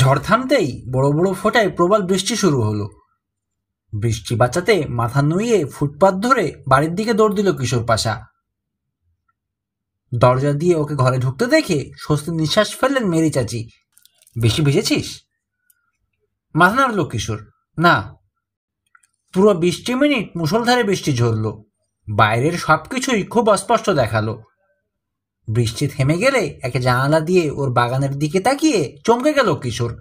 ঝড় থামতেই বড় বড় ফোঁটায় প্রবল বৃষ্টি শুরু হলো বৃষ্টি বাঁচাতে মাথা নুইয়ে ফুটপাত ধরে বাড়ির দিকে দৌড় দিল কিশোর পাশা দরজা দিয়ে ওকে ঘরে ঢুকতে দেখে স্বস্তি নিঃশ্বাস ফেললেন মেরি চাচি বেশি ভিজেছিস মাথা নাড়ল কিশোর না পুরো বৃষ্টি মিনিট মুসলধারে বৃষ্টি ঝরল বাইরের সব কিছুই খুব অস্পষ্ট দেখালো বৃষ্টি থেমে গেলে একে জানালা দিয়ে ওর বাগানের দিকে তাকিয়ে চমকে গেল কিশোর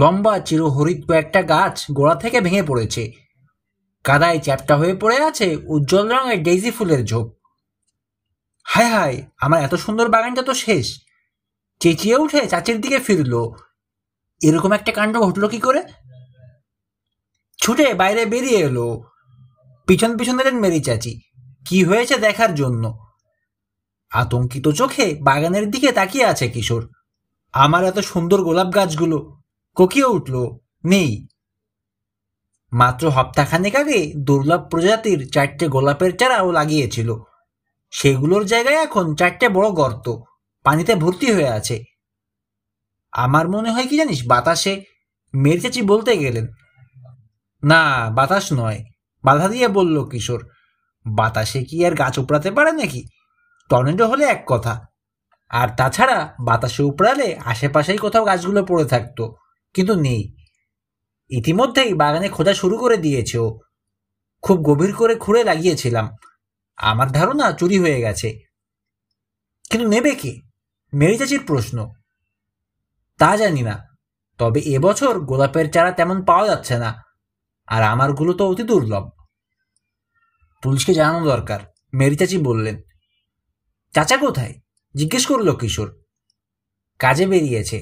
লম্বা চিরহরিত কয়েকটা গাছ গোড়া থেকে ভেঙে পড়েছে কাদায় চ্যাপটা হয়ে পড়ে আছে উজ্জ্বল রঙের ডেইজি ফুলের ঝোপ হায় হায় আমার এত সুন্দর বাগানটা তো শেষ চেঁচিয়ে উঠে চাচির দিকে ফিরল এরকম একটা কাণ্ড ঘটল কি করে ছুটে বাইরে বেরিয়ে এলো পিছন পিছন এলেন মেরি চাচি কি হয়েছে দেখার জন্য আতঙ্কিত চোখে বাগানের দিকে তাকিয়ে আছে কিশোর আমার এত সুন্দর গোলাপ গাছগুলো কোকিয়ে উঠল নেই মাত্র হপ্তাখানেক আগে দুর্লভ প্রজাতির চারটে গোলাপের চারাও লাগিয়েছিল সেগুলোর জায়গায় এখন চারটে বড় গর্ত পানিতে ভর্তি হয়ে আছে আমার মনে হয় কি জানিস বাতাসে মেরচেচি বলতে গেলেন না বাতাস নয় বাধা দিয়ে বলল কিশোর বাতাসে কি আর গাছ উপড়াতে পারে নাকি টর্নেডো হলে এক কথা আর তাছাড়া বাতাসে উপড়ালে আশেপাশেই কোথাও গাছগুলো পড়ে থাকতো কিন্তু নেই ইতিমধ্যেই বাগানে খোঁজা শুরু করে দিয়েছে ও খুব গভীর করে খুঁড়ে লাগিয়েছিলাম আমার ধারণা চুরি হয়ে গেছে কিন্তু নেবে কে মেরি চাচির প্রশ্ন তা জানি না তবে এবছর গোলাপের চারা তেমন পাওয়া যাচ্ছে না আর আমারগুলো তো অতি দুর্লভ পুলিশকে জানানো দরকার মেরি চাচি বললেন চাচা কোথায় জিজ্ঞেস করলো কিশোর কাজে বেরিয়েছে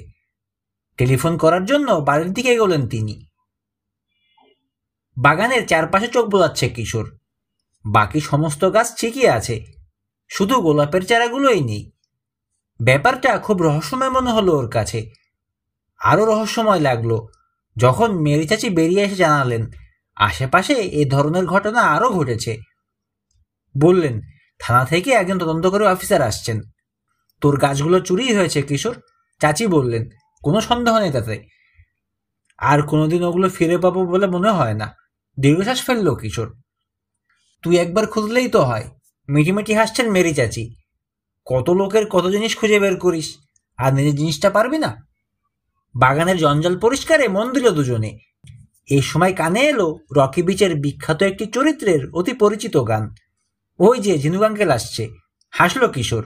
টেলিফোন করার জন্য বাড়ির দিকে গেলেন তিনি বাগানের চারপাশে চোখ বোলাচ্ছে কিশোর বাকি সমস্ত গাছ ঠিকই আছে শুধু গোলাপের চারাগুলোই নেই ব্যাপারটা খুব রহস্যময় মনে হলো ওর কাছে আরও রহস্যময় লাগলো যখন মেরি চাচি বেরিয়ে এসে জানালেন আশেপাশে এ ধরনের ঘটনা আরও ঘটেছে বললেন থানা থেকে একজন তদন্তকারী অফিসার আসছেন তোর গাছগুলো চুরি হয়েছে কিশোর চাচি বললেন কোনো সন্দেহ নেই তাতে আর কোনোদিন ওগুলো ফিরে পাবো বলে মনে হয় না দীর্ঘশ্বাস ফেললো কিশোর তুই একবার খুঁজলেই তো হয় মিটিমিটি হাসছেন মেরি চাচি কত লোকের কত জিনিস খুঁজে বের করিস আর নিজের জিনিসটা পারবি না বাগানের জঞ্জাল পরিষ্কারে মন দিল দুজনে এই সময় কানে এলো রকি বিচের বিখ্যাত একটি চরিত্রের অতি পরিচিত গান ওই যে ঝিনুক আঙ্কেল আসছে হাসলো কিশোর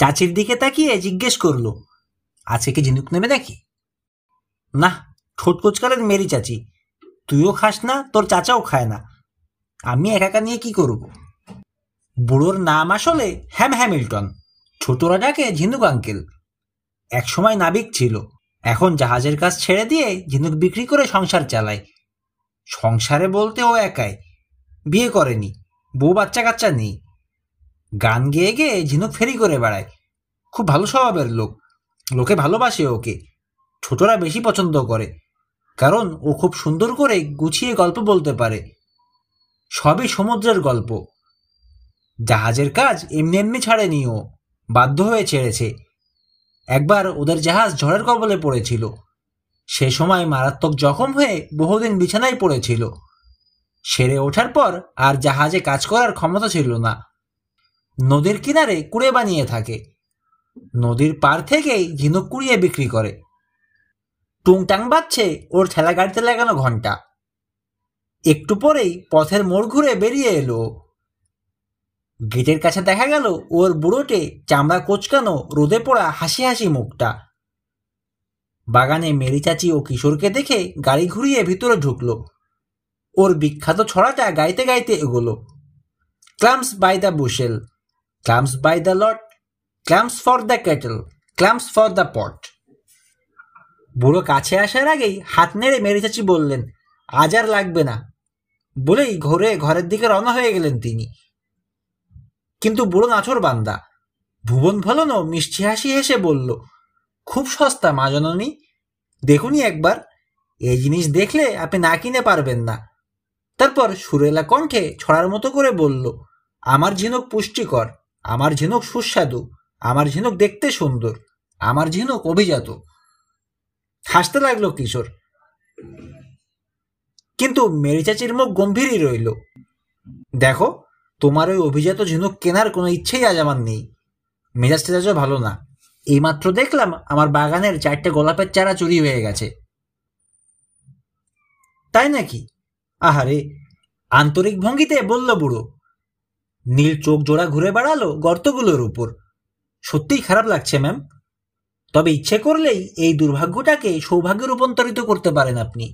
চাচির দিকে তাকিয়ে জিজ্ঞেস করলো আছে কি ঝিনুক নেবে নাকি না ঠোঁট কোচকালের মেরি চাচি তুইও খাস না তোর চাচাও খায় না আমি একা নিয়ে কি করব বুড়োর নাম আসলে হ্যাম হ্যামিল্টন ছোটরা ডাকে ঝিনুক আঙ্কেল একসময় নাবিক ছিল এখন জাহাজের কাজ ছেড়ে দিয়ে ঝিনুক বিক্রি করে সংসার চালায় সংসারে বলতে ও একাই বিয়ে করেনি বউ বাচ্চা কাচ্চা নেই গান গেয়ে গেয়ে ঝিনুক ফেরি করে বেড়ায় খুব ভালো স্বভাবের লোক লোকে ভালোবাসে ওকে ছোটরা বেশি পছন্দ করে কারণ ও খুব সুন্দর করে গুছিয়ে গল্প বলতে পারে সবই সমুদ্রের গল্প জাহাজের কাজ এমনি এমনি ছাড়েনি ও বাধ্য হয়ে ছেড়েছে একবার ওদের জাহাজ ঝড়ের কবলে পড়েছিল সে সময় মারাত্মক জখম হয়ে বহুদিন বিছানায় পড়েছিল সেরে ওঠার পর আর জাহাজে কাজ করার ক্ষমতা ছিল না নদীর কিনারে কুড়ে বানিয়ে থাকে নদীর পার থেকেই ঝিনুক কুড়িয়ে বিক্রি করে টুংটাং বাজছে ওর ঠেলা গাড়িতে লাগানো ঘন্টা একটু পরেই পথের মোড় ঘুরে বেরিয়ে এলো গেটের কাছে দেখা গেল ওর বুড়োটে চামড়া কোচকানো রোদে পড়া হাসি হাসি মুখটা বাগানে মেরি চাচি ও কিশোরকে দেখে গাড়ি ঘুরিয়ে ভিতরে ঢুকলো ওর বিখ্যাত ছড়াটা গাইতে গাইতে এগোলো clumps by the bushel clumps by the lot clumps for the cattle clumps for the pot বুড়ো কাছে আসার আগেই হাত নেড়ে মেরে চাচি বললেন আজ আর লাগবে না বলেই ঘরে ঘরের দিকে রওনা হয়ে গেলেন তিনি কিন্তু বুড়ো নাছর বান্দা ভুবন ফলনও মিষ্টি হাসি হেসে বলল খুব সস্তা মা জননী দেখুনই একবার এই জিনিস দেখলে আপনি না কিনে পারবেন না তারপর সুরেলা কণ্ঠে ছড়ার মতো করে বলল আমার ঝিনুক পুষ্টিকর আমার ঝিনুক সুস্বাদু আমার ঝিনুক দেখতে সুন্দর আমার ঝিনুক অভিজাত হাসতে লাগলো কিশোর কিন্তু মেরি চাচির মুখ গম্ভীরই রইল দেখো তোমার ওই অভিজাত ঝিনুক কেনার কোনো ইচ্ছেই আজ আমার নেই মেজাজ টেজাজও ভালো না এইমাত্র দেখলাম আমার বাগানের চারটে গোলাপের চারা চুরি হয়ে গেছে তাই নাকি আহারে আন্তরিক ভঙ্গিতে বলল বুড়ো নীল চোখ জোড়া ঘুরে বেড়ালো গর্তগুলোর উপর সত্যিই খারাপ লাগছে ম্যাম তবে ইচ্ছে করলেই এই দুর্ভাগ্যটাকে সৌভাগ্যে রূপান্তরিত করতে পারেন আপনি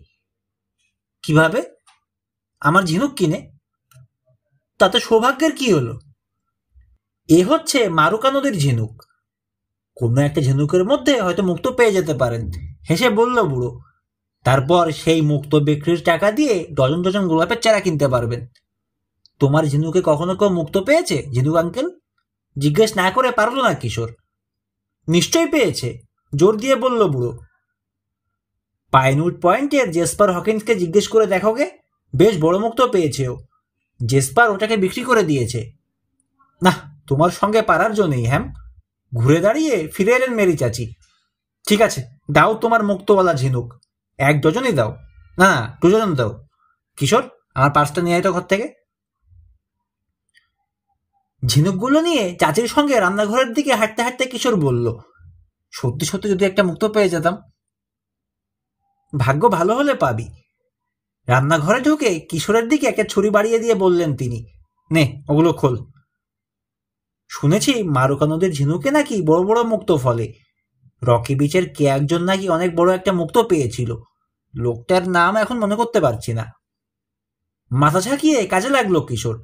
কিভাবে আমার ঝিনুক কিনে তাতে সৌভাগ্যের কি হলো এ হচ্ছে মারুকা নদীর ঝিনুক কোনো একটা ঝিনুকের মধ্যে হয়তো মুক্ত পেয়ে যেতে পারেন হেসে বলল বুড়ো তারপর সেই মুক্ত বিক্রির টাকা দিয়ে ডজন ডজন গোলাপের চারা কিনতে পারবেন তোমার ঝিনুকে কখনো কেউ মুক্ত পেয়েছে ঝিনুক আঙ্কেল জিজ্ঞেস না করে পারল না কিশোর নিশ্চয় পেয়েছে জোর দিয়ে বলল বুড়ো পাইনউড পয়েন্টের জেসপার হকিন্সকে জিজ্ঞেস করে দেখো গে বেশ বড় মুক্ত পেয়েছে ও জেসপার ওটাকে বিক্রি করে দিয়েছে না তোমার সঙ্গে পারার জন্যই হ্যাম ঘুরে দাঁড়িয়ে ফিরে এলেন মেরি চাচি ঠিক আছে দাও তোমার মুক্তওয়ালা ঝিনুক এক ডজনই দাও না দু ডজন দাও কিশোর আমার পার্সটা নিয়ে আয় তো ঘর থেকে ঝিনুকগুলো নিয়ে চাচির সঙ্গে রান্নাঘরের দিকে হাঁটতে হাঁটতে কিশোর বলল সত্যি সত্যি যদি একটা মুক্ত পেয়ে যেতাম ভাগ্য ভালো হলে পাবি রান্নাঘরে ঢুকে কিশোরের দিকে একটা ছুরি বাড়িয়ে দিয়ে বললেন তিনি নে ওগুলো খোল শুনেছি মারুকা নদীর ঝিনুকে নাকি বড় বড় মুক্ত ফলে রকি বিচের কে একজন নাকি অনেক বড় একটা মুক্ত পেয়েছিল লোকটার নাম এখন মনে করতে পারছি না মাথা ঝাঁকিয়ে কাজে লাগলো কিশোর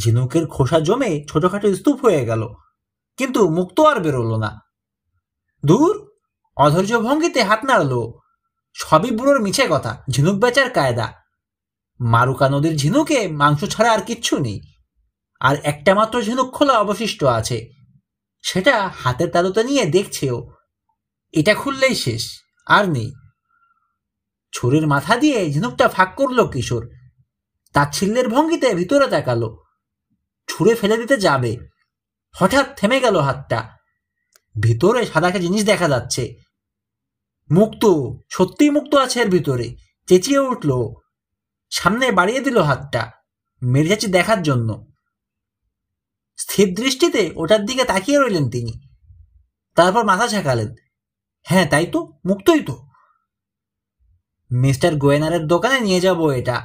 ঝিনুকের খোসা জমে ছোটখাটো স্তূপ হয়ে গেল কিন্তু মুক্ত আর বেরোলো না দূর অধৈর্য ভঙ্গিতে হাত নাড়লো সবই বুড়োর মিছে কথা ঝিনুক বেচার কায়দা মারুকা নদীর ঝিনুকে মাংস ছাড়া আর কিচ্ছু নেই আর একটা মাত্র ঝিনুক খোলা অবশিষ্ট আছে সেটা হাতের তালুতে নিয়ে দেখছেও এটা খুললেই শেষ আর নেই ছোরের মাথা দিয়ে ঝিনুকটা ফাঁক করল কিশোর ছিল্লের ভঙ্গিতে ভিতরে তাকালো ছুঁড়ে ফেলে দিতে যাবে হঠাৎ থেমে গেল হাতটা ভিতরে সাদাকে জিনিস দেখা যাচ্ছে মুক্ত সত্যিই মুক্ত আছে এর ভিতরে চেঁচিয়ে উঠল সামনে বাড়িয়ে দিল হাতটা মেরে যাচ্ছে দেখার জন্য স্থির দৃষ্টিতে ওটার দিকে তাকিয়ে রইলেন তিনি তারপর মাথা ঝাঁকালেন হ্যাঁ তাই তো মুক্তই তো মিস্টার গোয়েনারের দোকানে নিয়ে যাব এটা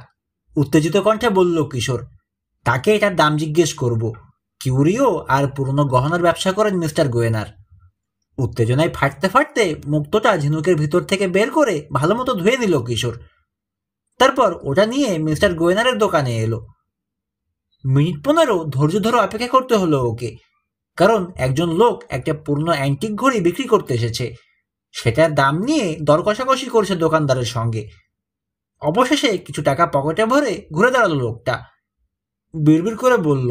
উত্তেজিত কণ্ঠে বলল কিশোর তাকে এটার দাম জিজ্ঞেস করব কিউরিও আর পুরনো গহনার ব্যবসা করেন মিস্টার গোয়েনার উত্তেজনায় ফাটতে ফাটতে মুক্তটা ঝিনুকের ভিতর থেকে বের করে ভালো মতো ধুয়ে নিল কিশোর তারপর ওটা নিয়ে মিস্টার গোয়েনারের দোকানে এলো মিনিট পনেরো ধৈর্য ধরে অপেক্ষা করতে হলো ওকে কারণ একজন লোক একটা পূর্ণ অ্যান্টিক ঘড়ি বিক্রি করতে এসেছে সেটার দাম নিয়ে দর কষাকষি করছে দোকানদারের সঙ্গে অবশেষে কিছু টাকা পকেটে ভরে ঘুরে দাঁড়ালো লোকটা বিড়বিড় করে বলল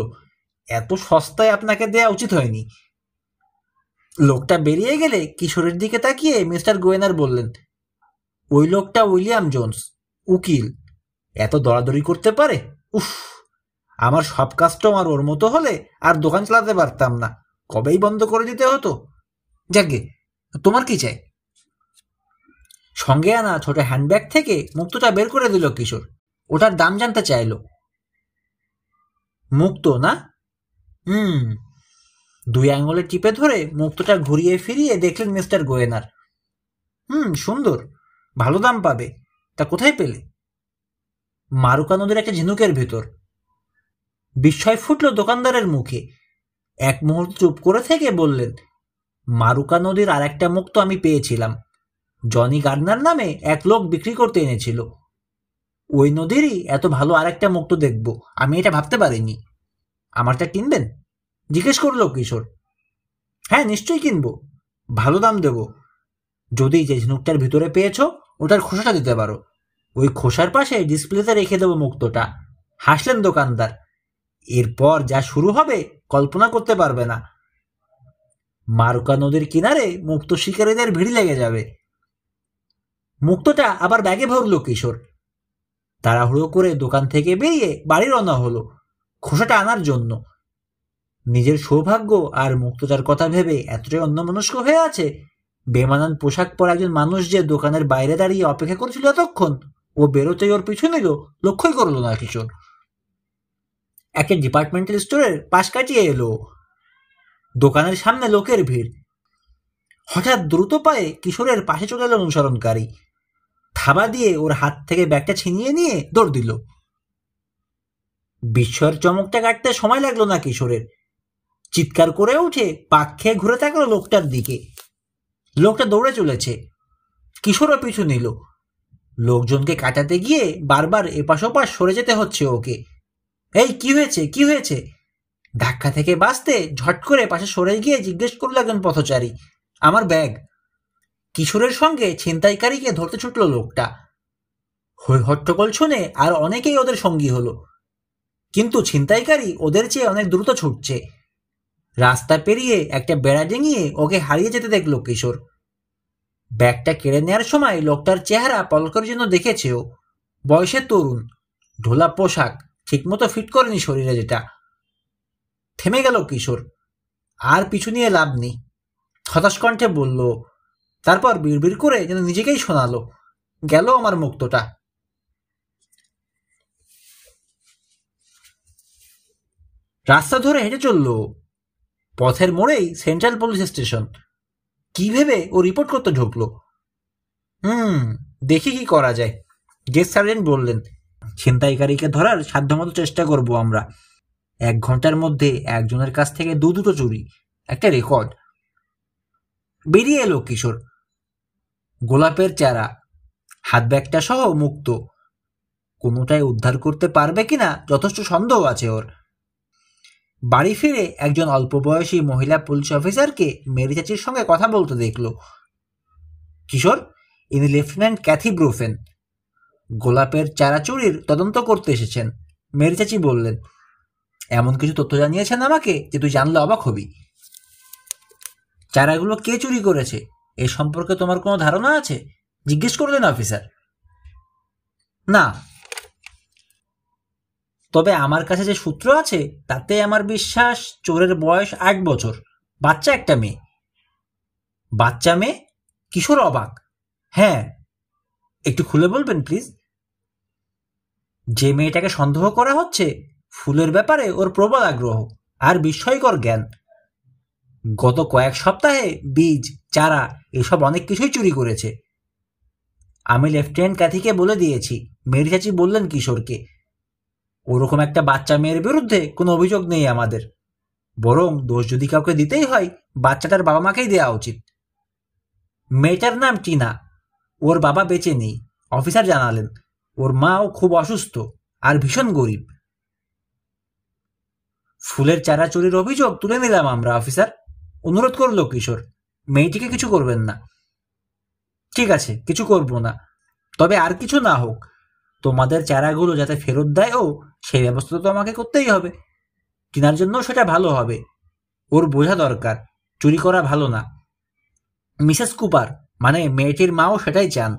এত সস্তায় আপনাকে দেয়া উচিত হয়নি লোকটা বেরিয়ে গেলে কিশোরের দিকে তাকিয়ে মিস্টার গোয়েনার বললেন ওই লোকটা উইলিয়াম জোন্স উকিল এত দরাদরি করতে পারে উফ আমার সব কাস্টমার ওর মতো হলে আর দোকান চালাতে পারতাম না কবেই বন্ধ করে দিতে হতো যাকে তোমার কি চাই সঙ্গে আনা ছোট হ্যান্ডব্যাগ থেকে মুক্তটা বের করে দিল কিশোর ওটার দাম জানতে চাইল মুক্ত না হুম দুই আঙুলে টিপে ধরে মুক্তটা ঘুরিয়ে ফিরিয়ে দেখলেন মিস্টার গোয়েনার হুম সুন্দর ভালো দাম পাবে তা কোথায় পেলে মারুকা নদীর একটা ঝিনুকের ভেতর বিস্ময় ফুটল দোকানদারের মুখে এক মুহূর্ত চুপ করে থেকে বললেন মারুকা নদীর আর একটা মুক্ত আমি পেয়েছিলাম জনি গার্নার নামে এক লোক বিক্রি করতে এনেছিল ওই নদীরই এত ভালো আরেকটা মুক্ত দেখব আমি এটা ভাবতে পারিনি আমারটা কিনবেন জিজ্ঞেস করলো কিশোর হ্যাঁ নিশ্চয়ই কিনবো ভালো দাম দেব যদি যে ঝিনুকটার ভিতরে পেয়েছ ওটার খোসাটা দিতে পারো ওই খোসার পাশে ডিসপ্লেতে রেখে দেবো মুক্তটা হাসলেন দোকানদার এরপর যা শুরু হবে কল্পনা করতে পারবে না মারুকা নদীর কিনারে মুক্ত শিকারীদের ভিড় লেগে যাবে মুক্তটা আবার ব্যাগে ভরল কিশোর তাড়াহুড়ো করে দোকান থেকে বেরিয়ে বাড়ি রওনা হলো খোসাটা আনার জন্য নিজের সৌভাগ্য আর মুক্তটার কথা ভেবে এতটাই অন্যমনস্ক হয়ে আছে বেমানান পোশাক পরা একজন মানুষ যে দোকানের বাইরে দাঁড়িয়ে অপেক্ষা করছিল এতক্ষণ ও বেরোতে ওর পিছু নিল লক্ষ্যই করলো না কিশোর একটা ডিপার্টমেন্টাল স্টোরের পাশ কাটিয়ে এলো দোকানের সামনে লোকের ভিড় হঠাৎ দ্রুত পায়ে কিশোরের পাশে চলে এলো অনুসরণকারী থাবা দিয়ে ওর হাত থেকে ব্যাগটা ছিনিয়ে নিয়ে দৌড় দিল বিস্ময়ের চমকটা কাটতে সময় লাগলো না কিশোরের চিৎকার করে উঠে পাক খেয়ে ঘুরে থাকলো লোকটার দিকে লোকটা দৌড়ে চলেছে কিশোরও পিছু নিল লোকজনকে কাটাতে গিয়ে বারবার এপাশ ওপাশ সরে যেতে হচ্ছে ওকে এই কি হয়েছে কি হয়েছে ধাক্কা থেকে বাঁচতে ঝট করে পাশে সরে গিয়ে জিজ্ঞেস করলো একজন পথচারী আমার ব্যাগ কিশোরের সঙ্গে ছিনতাইকারীকে ধরতে ছুটল লোকটা হৈ হট্টগোল শুনে আর অনেকেই ওদের সঙ্গী হলো কিন্তু ছিনতাইকারী ওদের চেয়ে অনেক দ্রুত ছুটছে রাস্তা পেরিয়ে একটা বেড়া ডেঙিয়ে ওকে হারিয়ে যেতে দেখল কিশোর ব্যাগটা কেড়ে নেয়ার সময় লোকটার চেহারা পলকের জন্য দেখেছে ও বয়সে তরুণ ঢোলা পোশাক ঠিকমতো ফিট করেনি শরীরে যেটা থেমে গেল কিশোর আর পিছু নিয়ে লাভ নেই হতাশ কণ্ঠে বলল তারপর বিড়বিড় করে যেন নিজেকেই শোনালো গেল আমার মুক্তটা রাস্তা ধরে হেঁটে চলল পথের মোড়েই সেন্ট্রাল পুলিশ স্টেশন কি ভেবে ও রিপোর্ট করতে ঢুকলো হুম দেখি কি করা যায় গেস্ট সার্জেন্ট বললেন ছিনতাইকারীকে ধরার সাধ্যমতো চেষ্টা করব আমরা এক ঘন্টার মধ্যে একজনের কাছ থেকে দু দুটো চুরি একটা রেকর্ড বেরিয়ে এলো কিশোর গোলাপের চারা হাত ব্যাগটা সহ মুক্ত কোনোটাই উদ্ধার করতে পারবে কিনা যথেষ্ট সন্দেহ আছে ওর বাড়ি ফিরে একজন অল্প বয়সী মহিলা পুলিশ অফিসারকে মেরি চাচির সঙ্গে কথা বলতে দেখল কিশোর ইনি লেফটেন্যান্ট ক্যাথি ব্রোফেন গোলাপের চারা চুরির তদন্ত করতে এসেছেন মেরি চাচি বললেন এমন কিছু তথ্য জানিয়েছেন আমাকে যে তুই জানলে অবাক হবি চারাগুলো কে চুরি করেছে এ সম্পর্কে তোমার কোনো ধারণা আছে জিজ্ঞেস করলেন অফিসার না তবে আমার কাছে যে সূত্র আছে তাতে আমার বিশ্বাস চোরের বয়স আট বছর বাচ্চা একটা মেয়ে বাচ্চা মেয়ে কিশোর অবাক হ্যাঁ একটু খুলে বলবেন প্লিজ যে মেয়েটাকে সন্দেহ করা হচ্ছে ফুলের ব্যাপারে ওর প্রবল আগ্রহ আর বিস্ময়কর জ্ঞান গত কয়েক সপ্তাহে বীজ চারা এসব অনেক কিছুই চুরি করেছে আমি লেফটেন্যান্ট ক্যাথিকে বলে দিয়েছি মেয়ের চাচি বললেন কিশোরকে ওরকম একটা বাচ্চা মেয়ের বিরুদ্ধে কোনো অভিযোগ নেই আমাদের বরং দোষ যদি কাউকে দিতেই হয় বাচ্চাটার বাবা মাকেই দেওয়া উচিত মেয়েটার নাম টিনা ওর বাবা বেঁচে নেই অফিসার জানালেন ওর মাও খুব অসুস্থ আর ভীষণ গরিব ফুলের চারা চুরির অভিযোগ তুলে নিলাম আমরা অফিসার অনুরোধ করলো কিশোর মেয়েটিকে কিছু করবেন না ঠিক আছে কিছু করব না তবে আর কিছু না হোক তোমাদের চারাগুলো যাতে ফেরত দেয় ও সেই ব্যবস্থা তো আমাকে করতেই হবে কেনার জন্য সেটা ভালো হবে ওর বোঝা দরকার চুরি করা ভালো না মিসেস কুপার মানে মেয়েটির মাও সেটাই চান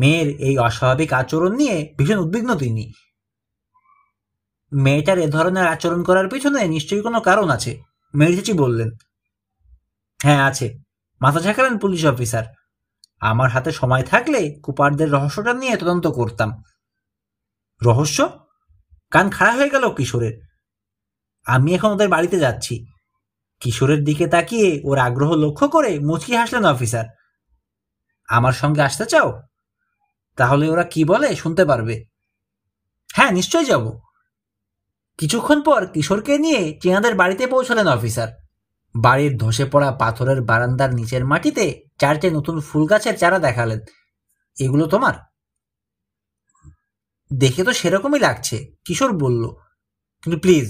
মেয়ের এই অস্বাভাবিক আচরণ নিয়ে ভীষণ উদ্বিগ্ন তিনি মেয়েটার এ ধরনের আচরণ করার পিছনে নিশ্চয়ই কোনো কারণ আছে মেয়েটি বললেন হ্যাঁ আছে মাথা ঝাঁকালেন পুলিশ অফিসার আমার হাতে সময় থাকলে কুপারদের রহস্যটা নিয়ে তদন্ত করতাম রহস্য কান খাড়া হয়ে গেল কিশোরের আমি এখন ওদের বাড়িতে যাচ্ছি কিশোরের দিকে তাকিয়ে ওর আগ্রহ লক্ষ্য করে মুচকি হাসলেন অফিসার আমার সঙ্গে আসতে চাও তাহলে ওরা কি বলে শুনতে পারবে হ্যাঁ নিশ্চয় যাব কিছুক্ষণ পর কিশোরকে নিয়ে চেনাদের বাড়িতে পৌঁছলেন অফিসার বাড়ির ধসে পড়া পাথরের বারান্দার নিচের মাটিতে চারটে নতুন ফুল গাছের চারা দেখালেন এগুলো তোমার দেখে তো সেরকমই লাগছে কিশোর বলল কিন্তু প্লিজ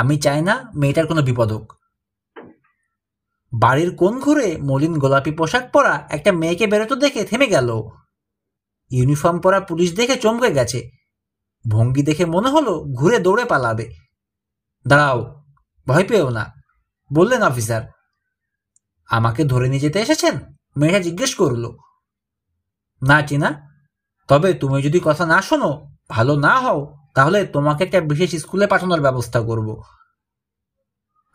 আমি চাই না মেয়েটার কোনো বিপদ হোক বাড়ির কোন ঘরে মলিন গোলাপি পোশাক পরা একটা মেয়েকে বেরোতো দেখে থেমে গেল ইউনিফর্ম পরা পুলিশ দেখে চমকে গেছে ভঙ্গি দেখে মনে হলো ঘুরে দৌড়ে পালাবে দাঁড়াও ভয় পেও না বললেন অফিসার আমাকে ধরে নিয়ে যেতে এসেছেন মেয়েটা জিজ্ঞেস করল না টিনা তবে তুমি যদি কথা না শোনো ভালো না হও তাহলে তোমাকে একটা বিশেষ স্কুলে পাঠানোর ব্যবস্থা করব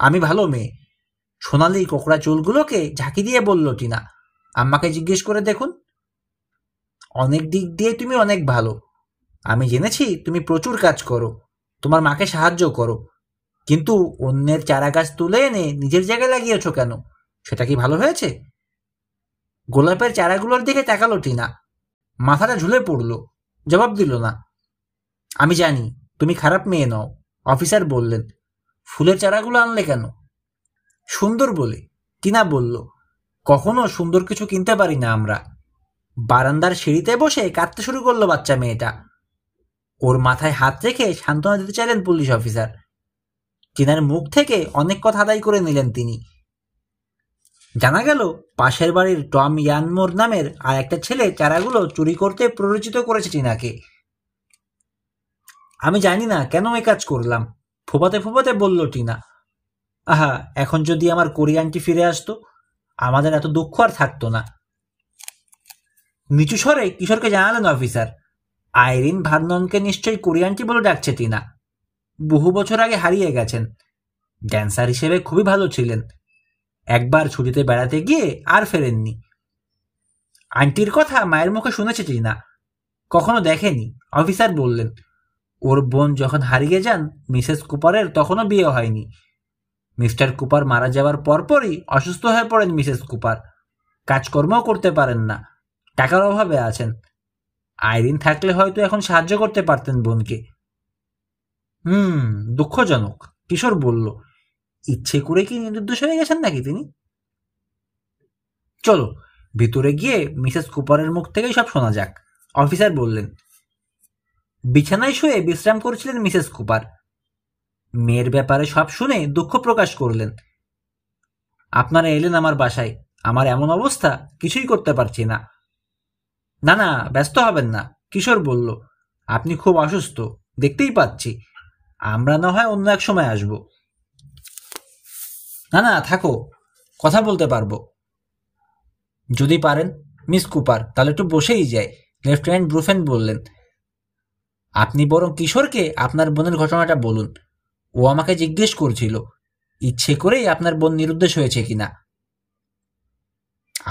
আমি ভালো মেয়ে সোনালি কোকড়া চুলগুলোকে ঝাঁকি দিয়ে বলল টিনা আমাকে জিজ্ঞেস করে দেখুন অনেক দিক দিয়ে তুমি অনেক ভালো আমি জেনেছি তুমি প্রচুর কাজ করো তোমার মাকে সাহায্য করো কিন্তু অন্যের চারা গাছ তুলে এনে নিজের জায়গায় লাগিয়েছ কেন সেটা কি ভালো হয়েছে গোলাপের চারাগুলোর দিকে তাকালো টিনা মাথাটা ঝুলে পড়ল জবাব দিল না আমি জানি তুমি খারাপ মেয়ে নও অফিসার বললেন ফুলের চারাগুলো আনলে কেন সুন্দর বলে টিনা বলল কখনো সুন্দর কিছু কিনতে পারি না আমরা বারান্দার সিঁড়িতে বসে কাঁদতে শুরু করলো বাচ্চা মেয়েটা ওর মাথায় হাত রেখে সান্ত্বনা দিতে চাইলেন পুলিশ অফিসার চেনার মুখ থেকে অনেক কথা আদায় করে নিলেন তিনি জানা গেল পাশের বাড়ির টম ইয়ানমোর নামের আর একটা ছেলে চারাগুলো চুরি করতে প্ররোচিত করেছে টিনাকে আমি জানি না কেন এ কাজ করলাম ফোপাতে ফোপাতে বলল টিনা আহা এখন যদি আমার কোরিয়ানটি ফিরে আসতো আমাদের এত দুঃখ আর থাকতো না নিচু স্বরে কিশোরকে জানালেন অফিসার আইরিন ভার্ননকে নিশ্চয়ই কোরিয়ানটি বলে ডাকছে টিনা বহু বছর আগে হারিয়ে গেছেন ড্যান্সার হিসেবে খুবই ভালো ছিলেন একবার ছুটিতে বেড়াতে গিয়ে আর ফেরেননি আন্টির কথা মায়ের মুখে শুনেছে না কখনো দেখেনি অফিসার বললেন ওর বোন যখন হারিয়ে যান মিসেস কুপারের তখনও বিয়ে হয়নি মিস্টার কুপার মারা যাওয়ার পরপরই অসুস্থ হয়ে পড়েন মিসেস কুপার কাজকর্মও করতে পারেন না টাকার অভাবে আছেন আইরিন থাকলে হয়তো এখন সাহায্য করতে পারতেন বোনকে হুম দুঃখজনক কিশোর বলল ইচ্ছে করে কি নির্দোষ হয়ে গেছেন নাকি তিনি চলো ভিতরে গিয়ে মিসেস কুপারের মুখ থেকেই সব শোনা যাক অফিসার বললেন বিছানায় শুয়ে বিশ্রাম করছিলেন মিসেস কুপার মেয়ের ব্যাপারে সব শুনে দুঃখ প্রকাশ করলেন আপনারা এলেন আমার বাসায় আমার এমন অবস্থা কিছুই করতে পারছি না না না ব্যস্ত হবেন না কিশোর বলল আপনি খুব অসুস্থ দেখতেই পাচ্ছি আমরা না হয় অন্য এক সময় আসব না না থাকো কথা বলতে পারবো যদি পারেন মিস কুপার তাহলে একটু বসেই যাই লেফটেন্যান্ট ব্রুফেন বললেন আপনি বরং কিশোরকে আপনার বোনের ঘটনাটা বলুন ও আমাকে জিজ্ঞেস করছিল ইচ্ছে করেই আপনার বোন নিরুদ্দেশ হয়েছে কিনা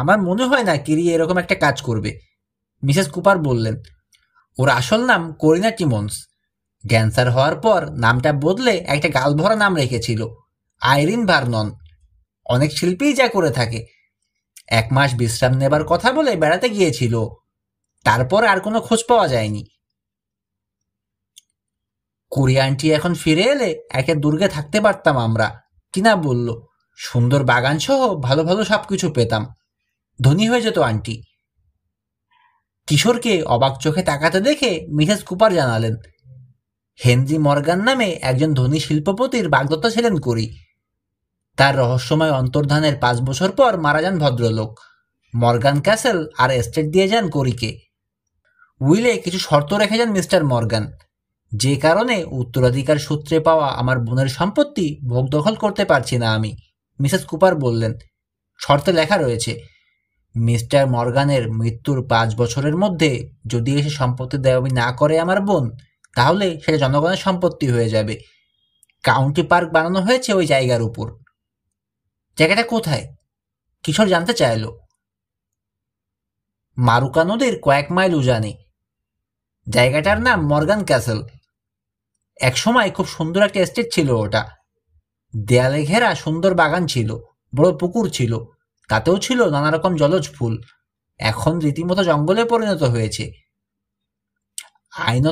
আমার মনে হয় না কিরি এরকম একটা কাজ করবে মিসেস কুপার বললেন ওর আসল নাম করিনা টিমন্স ড্যান্সার হওয়ার পর নামটা বদলে একটা গালভরা নাম রেখেছিল আইরিন ভার্নন অনেক শিল্পীই যা করে থাকে এক মাস বিশ্রাম নেবার কথা বলে বেড়াতে গিয়েছিল তারপর আর কোনো খোঁজ পাওয়া যায়নি কোরিয়ানটি এখন ফিরে এলে একে দুর্গে থাকতে পারতাম আমরা কিনা বলল সুন্দর বাগান সহ ভালো ভালো সব কিছু পেতাম ধনী হয়ে যেত আন্টি কিশোরকে অবাক চোখে তাকাতে দেখে মিসেস কুপার জানালেন হেনরি মর্গান নামে একজন ধনী শিল্পপতির বাগদত্তা ছিলেন কুরি তার রহস্যময় অন্তর্ধানের পাঁচ বছর পর মারা যান ভদ্রলোক মর্গান ক্যাসেল আর এস্টেট দিয়ে যান কোরিকে উইলে কিছু শর্ত রেখে যান মিস্টার মর্গান যে কারণে উত্তরাধিকার সূত্রে পাওয়া আমার বোনের সম্পত্তি ভোগ দখল করতে পারছি না আমি মিসেস কুপার বললেন শর্তে লেখা রয়েছে মিস্টার মর্গানের মৃত্যুর পাঁচ বছরের মধ্যে যদি এসে সম্পত্তি দেওয়া না করে আমার বোন তাহলে সেটা জনগণের সম্পত্তি হয়ে যাবে কাউন্টি পার্ক বানানো হয়েছে ওই জায়গার উপর জায়গাটা কোথায় কিশোর জানতে চাইল মারুকা নদীর কয়েক মাইল উজানে জায়গাটার নাম মর্গান ক্যাসেল এক সময় খুব সুন্দর একটা এস্টেট ছিল ওটা দেয়ালে ঘেরা সুন্দর বাগান ছিল বড় পুকুর ছিল তাতেও ছিল নানা রকম জলজ ফুল এখন রীতিমতো জঙ্গলে পরিণত হয়েছে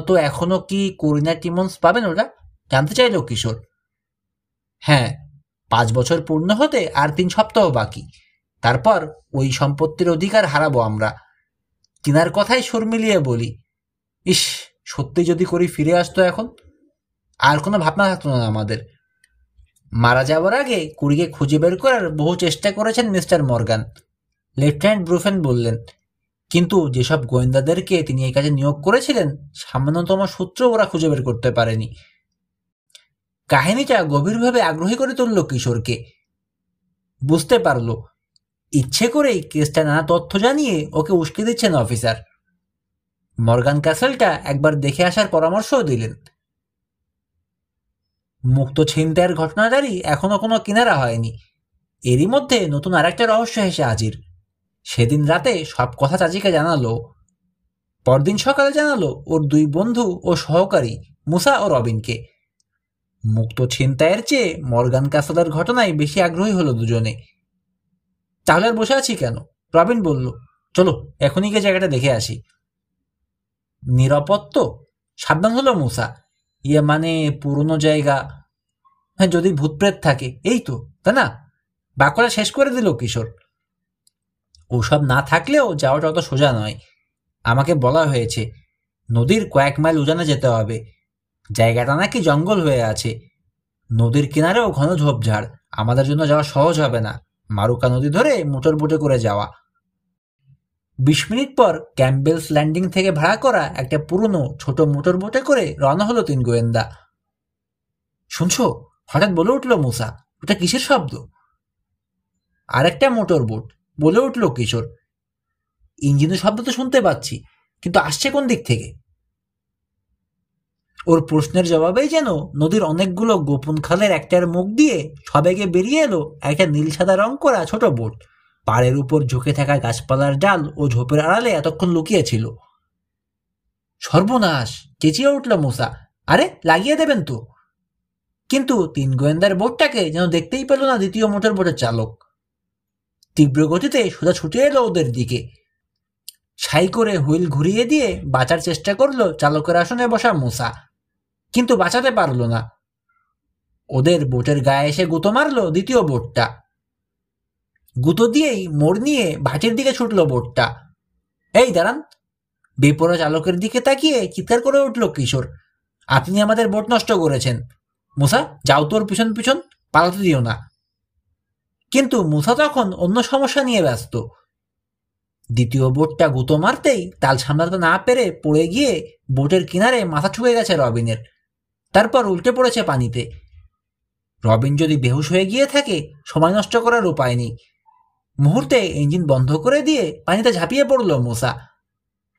তো এখনো কি করিনা টিমন্স পাবেন ওরা জানতে চাইল কিশোর হ্যাঁ পাঁচ বছর পূর্ণ হতে আর তিন সপ্তাহ বাকি তারপর ওই সম্পত্তির অধিকার হারাবো আমরা কিনার কথাই সুর মিলিয়ে বলি ইস সত্যি যদি করি ফিরে আসতো এখন আর কোনো ভাবনা থাকতো না আমাদের মারা যাওয়ার আগে কুড়িকে খুঁজে বের করার বহু চেষ্টা করেছেন মিস্টার মর্গান লেফটেন্যান্ট ব্রুফেন বললেন কিন্তু যেসব গোয়েন্দাদেরকে তিনি এই কাজে নিয়োগ করেছিলেন সামান্যতম সূত্র ওরা খুঁজে বের করতে পারেনি কাহিনীটা গভীরভাবে আগ্রহী করে তুলল কিশোরকে বুঝতে পারল ইচ্ছে করেই কেসটা নানা তথ্য জানিয়ে ওকে উস্কে দিচ্ছেন অফিসার মর্গান ক্যাসেলটা একবার দেখে আসার পরামর্শও দিলেন মুক্ত ছিনতাইয়ের ঘটনাটারই এখনো কোনো কিনারা হয়নি এরই মধ্যে নতুন আরেকটা রহস্য হেসে হাজির সেদিন রাতে সব কথা চাচিকে জানালো পরদিন সকালে জানালো ওর দুই বন্ধু ও সহকারী মুসা ও রবিনকে মুক্ত ছিনতাইয়ের চেয়ে মর্গান কাসলার ঘটনায় বেশি আগ্রহী হলো দুজনে তাহলে আর বসে আছি কেন রবিন বলল চলো এখনই গিয়ে জায়গাটা দেখে আসি নিরাপত্ত সাবধান হলো মুসা ইয়ে মানে পুরনো জায়গা হ্যাঁ যদি ভূতপ্রেত থাকে এই তো তাই না বাঁকুড়া শেষ করে দিল কিশোর ওসব না থাকলেও যাওয়াটা অত সোজা নয় আমাকে বলা হয়েছে নদীর কয়েক মাইল উজানে যেতে হবে জায়গাটা নাকি জঙ্গল হয়ে আছে নদীর কিনারেও ঘন ঝোপঝাড় আমাদের জন্য যাওয়া সহজ হবে না মারুকা নদী ধরে মোটর বোটে করে যাওয়া বিশ মিনিট পর ক্যাম্পবেলস ল্যান্ডিং থেকে ভাড়া করা একটা পুরনো ছোট মোটর বোটে করে রওনা হলো তিন গোয়েন্দা শুনছো হঠাৎ বলে উঠল মুসা ওটা কিসের শব্দ আরেকটা মোটর বোট বলে উঠল কিশোর ইঞ্জিনের শব্দ তো শুনতে পাচ্ছি কিন্তু আসছে কোন দিক থেকে ওর প্রশ্নের জবাবেই যেন নদীর অনেকগুলো গোপন খালের একটার মুখ দিয়ে সবেগে বেরিয়ে এলো একটা নীল সাদা রং করা ছোট বোট পাড়ের উপর ঝুঁকে থাকা গাছপালার ডাল ও ঝোপের আড়ালে এতক্ষণ লুকিয়েছিল সর্বনাশ চেঁচিয়ে উঠল মোসা আরে লাগিয়ে দেবেন তো কিন্তু তিন গোয়েন্দার বোটটাকে যেন দেখতেই পেল না দ্বিতীয় মোটর বোটের চালক তীব্র গতিতে সোজা ছুটে এলো ওদের দিকে ছাই করে হুইল ঘুরিয়ে দিয়ে বাঁচার চেষ্টা করলো চালকের আসনে বসা মুসা কিন্তু বাঁচাতে পারল না ওদের বোটের গায়ে এসে গুঁতো মারলো দ্বিতীয় বোটটা গুঁতো দিয়েই মোড় নিয়ে ভাটির দিকে ছুটলো বোটটা এই দাঁড়ান বেপরা চালকের দিকে তাকিয়ে চিৎকার করে উঠল কিশোর আপনি আমাদের বোট নষ্ট করেছেন মুসা যাও তোর পিছন পিছন পালাতে দিও না কিন্তু মুসা তখন অন্য সমস্যা নিয়ে ব্যস্ত দ্বিতীয় বোটটা গুঁতো মারতেই তাল সামলাতে না পেরে পড়ে গিয়ে বোটের কিনারে মাথা ঠুকে গেছে রবিনের তারপর উল্টে পড়েছে পানিতে রবিন যদি বেহুশ হয়ে গিয়ে থাকে সময় নষ্ট করার উপায় নেই মুহূর্তে ইঞ্জিন বন্ধ করে দিয়ে পানিতে ঝাঁপিয়ে পড়ল মোসা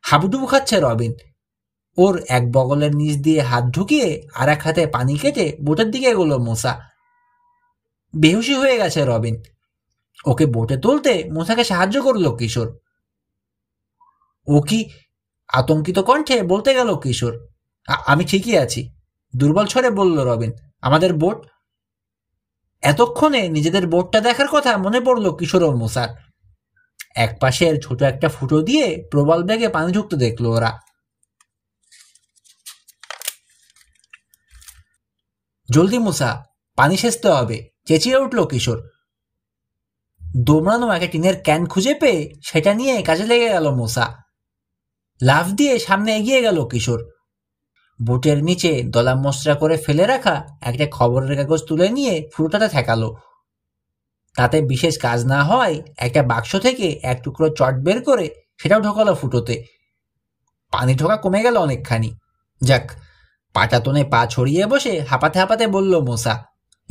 হাবুডুবু খাচ্ছে রবিন ওর এক বগলের নিচ দিয়ে হাত ঢুকিয়ে আর এক হাতে পানি কেটে বোটের দিকে এগোলো মোসা বেহুশি হয়ে গেছে রবিন ওকে বোটে তুলতে মুসাকে সাহায্য করল কিশোর ও কি আতঙ্কিত কণ্ঠে বলতে গেল কিশোর আমি ঠিকই আছি দুর্বল ছড়ে বলল রবিন আমাদের বোট এতক্ষণে নিজেদের বোটটা দেখার কথা মনে পড়ল কিশোর ও মুসার এক পাশের ছোট একটা ফুটো দিয়ে প্রবল ব্যাগে পানি ঢুকতে দেখলো ওরা জলদি মুসা পানি সেচতে হবে চেঁচিয়ে উঠল কিশোর দোমড়ানো আগে টিনের ক্যান খুঁজে পেয়ে সেটা নিয়ে কাজে লেগে গেল মোসা লাফ দিয়ে সামনে এগিয়ে গেল কিশোর বুটের নিচে দলা মশরা করে ফেলে রাখা একটা খবরের কাগজ তুলে নিয়ে ফুটোটাতে ঠেকালো তাতে বিশেষ কাজ না হয় একটা বাক্স থেকে এক টুকরো চট বের করে সেটাও ঢোকালো ফুটোতে পানি ঢোকা কমে গেল অনেকখানি যাক পাটাতনে পা ছড়িয়ে বসে হাঁপাতে হাঁপাতে বলল মোসা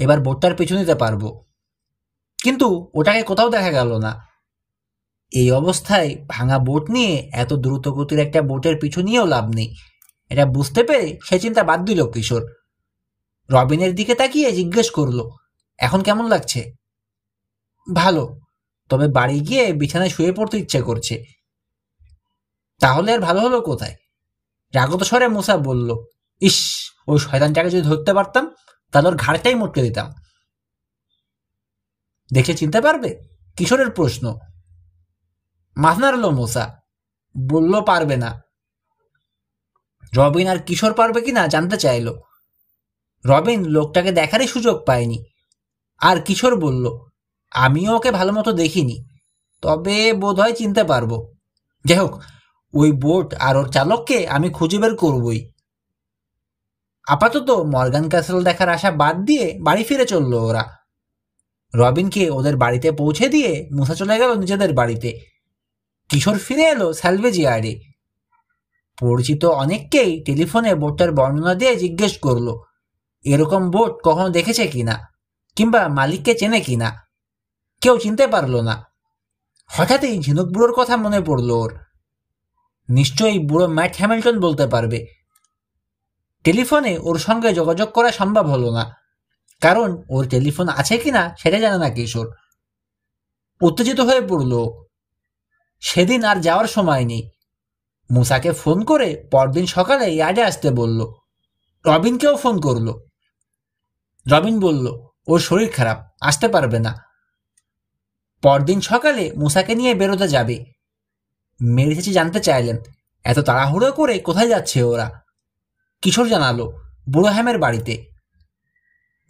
এবার বোটটার পিছু নিতে পারবো কিন্তু ওটাকে কোথাও দেখা গেল না এই অবস্থায় ভাঙা বোট নিয়ে এত দ্রুত গতির একটা বোটের পিছু নিয়েও লাভ নেই এটা বুঝতে পেরে সে চিন্তা বাদ দিল কিশোর রবিনের দিকে তাকিয়ে জিজ্ঞেস করলো এখন কেমন লাগছে ভালো তবে বাড়ি গিয়ে বিছানায় শুয়ে পড়তে ইচ্ছে করছে তাহলে আর ভালো হলো কোথায় রাগত স্বরে মুসা বলল ইস ওই শয়তানটাকে যদি ধরতে পারতাম তাহলে ওর ঘাড়টাই মুটকে দিতাম দেখে চিনতে পারবে কিশোরের প্রশ্ন মাথনার লো মোসা বলল পারবে না রবিন আর কিশোর পারবে কি না জানতে চাইল রবিন লোকটাকে দেখারই সুযোগ পায়নি আর কিশোর বলল আমিও ওকে ভালো মতো দেখিনি তবে বোধ হয় চিনতে পারবো যাই হোক ওই বোট আর ওর চালককে আমি খুঁজে বের করবই আপাতত মর্গান ক্যাসেল দেখার আশা বাদ দিয়ে বাড়ি ফিরে চলল ওরা রবিনকে ওদের বাড়িতে পৌঁছে দিয়ে মুসা চলে গেল নিজেদের বাড়িতে কিশোর ফিরে এলো স্যালভেজিয়ারে পরিচিত অনেককেই টেলিফোনে বোটটার বর্ণনা দিয়ে জিজ্ঞেস করলো এরকম বোট কখনো দেখেছে কিনা কিংবা মালিককে চেনে কিনা কেউ চিনতে পারল না হঠাৎই ঝিনুক বুড়োর কথা মনে পড়ল ওর নিশ্চয়ই বুড়ো ম্যাট হ্যামিল্টন বলতে পারবে টেলিফোনে ওর সঙ্গে যোগাযোগ করা সম্ভব হলো না কারণ ওর টেলিফোন আছে কি না সেটা জানে না কিশোর উত্তেজিত হয়ে পড়ল সেদিন আর যাওয়ার সময় নেই মুসাকে ফোন করে পরদিন সকালে ইয়ার্ডে আসতে বলল রবিনকেও ফোন করল রবিন বলল ওর শরীর খারাপ আসতে পারবে না পরদিন সকালে মুসাকে নিয়ে বেরোতে যাবে মেরিসেছি জানতে চাইলেন এত তাড়াহুড়ো করে কোথায় যাচ্ছে ওরা কিশোর জানালো বুড়োহ্যামের বাড়িতে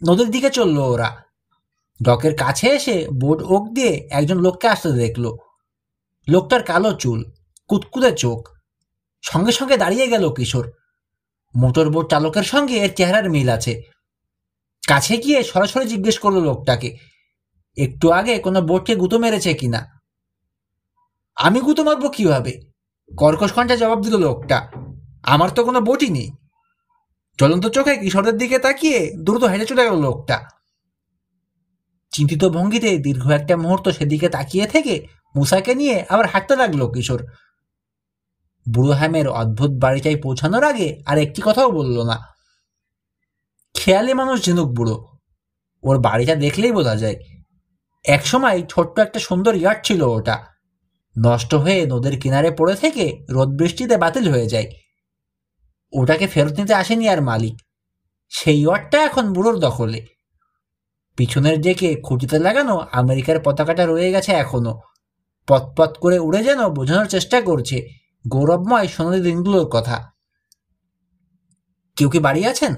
নদীর দিকে চলল ওরা ডকের কাছে এসে বোট ওক দিয়ে একজন লোককে আসতে দেখল লোকটার কালো চুল কুতকুতে চোখ সঙ্গে সঙ্গে দাঁড়িয়ে গেল কিশোর মোটর বোট চালকের সঙ্গে এর চেহারার মিল আছে কাছে গিয়ে সরাসরি জিজ্ঞেস করলো লোকটাকে একটু আগে কোনো বোটকে গুঁতো মেরেছে কিনা আমি গুঁতো মারবো কীভাবে কর্কশ কণ্ঠে জবাব দিল লোকটা আমার তো কোনো বোটই নেই জ্বলন্ত চোখে কিশোরদের দিকে তাকিয়ে দ্রুত হেঁটে চলে গেল লোকটা চিন্তিত ভঙ্গিতে দীর্ঘ একটা মুহূর্ত সেদিকে তাকিয়ে থেকে মুসাকে নিয়ে আবার হাঁটতে লাগলো কিশোর বুড়োহ্যামের অদ্ভুত বাড়িটায় পৌঁছানোর আগে আর একটি কথাও বলল না খেয়ালি মানুষ ঝিনুক বুড়ো ওর বাড়িটা দেখলেই বোঝা যায় একসময় ছোট্ট একটা সুন্দর ইয়ার্ড ছিল ওটা নষ্ট হয়ে নদীর কিনারে পড়ে থেকে রোদ বৃষ্টিতে বাতিল হয়ে যায় ওটাকে ফেরত নিতে আসেনি আর মালিক সেই ওয়ার্ডটা এখন বুড়োর দখলে পিছনের ডেকে খুঁটিতে লাগানো আমেরিকার পতাকাটা রয়ে গেছে এখনও পথপথ করে উড়ে যেন বোঝানোর চেষ্টা করছে গৌরবময় সোনালি দিনগুলোর কথা কেউ কি বাড়ি আছেন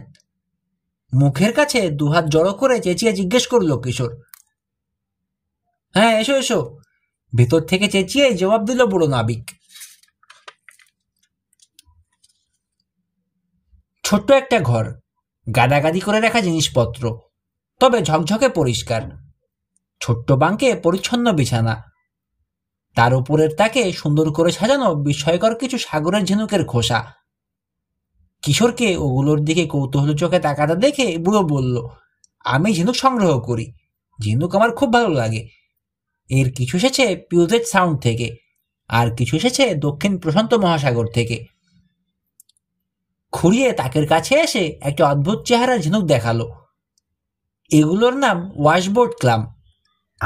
মুখের কাছে দুহাত জড়ো করে চেঁচিয়ে জিজ্ঞেস করল কিশোর হ্যাঁ এসো এসো ভেতর থেকে চেঁচিয়ে জবাব দিল বুড়ো নাবিক ছোট্ট একটা ঘর গাদাগাদি করে রাখা জিনিসপত্র তবে ঝকঝকে পরিষ্কার ছোট্ট বাঙ্কে পরিচ্ছন্ন বিছানা তার উপরের তাকে সুন্দর করে সাজানো বিস্ময়কর কিছু সাগরের ঝিনুকের খোসা কিশোরকে ওগুলোর দিকে কৌতূহল চোখে তাকাতে দেখে বুড়ো বলল আমি ঝিনুক সংগ্রহ করি ঝিনুক আমার খুব ভালো লাগে এর কিছু এসেছে পিউজেট সাউন্ড থেকে আর কিছু এসেছে দক্ষিণ প্রশান্ত মহাসাগর থেকে খুঁড়িয়ে তাকের কাছে এসে একটি অদ্ভুত চেহারা ঝিনুক দেখালো এগুলোর নাম ওয়াশবোর্ড ক্লাম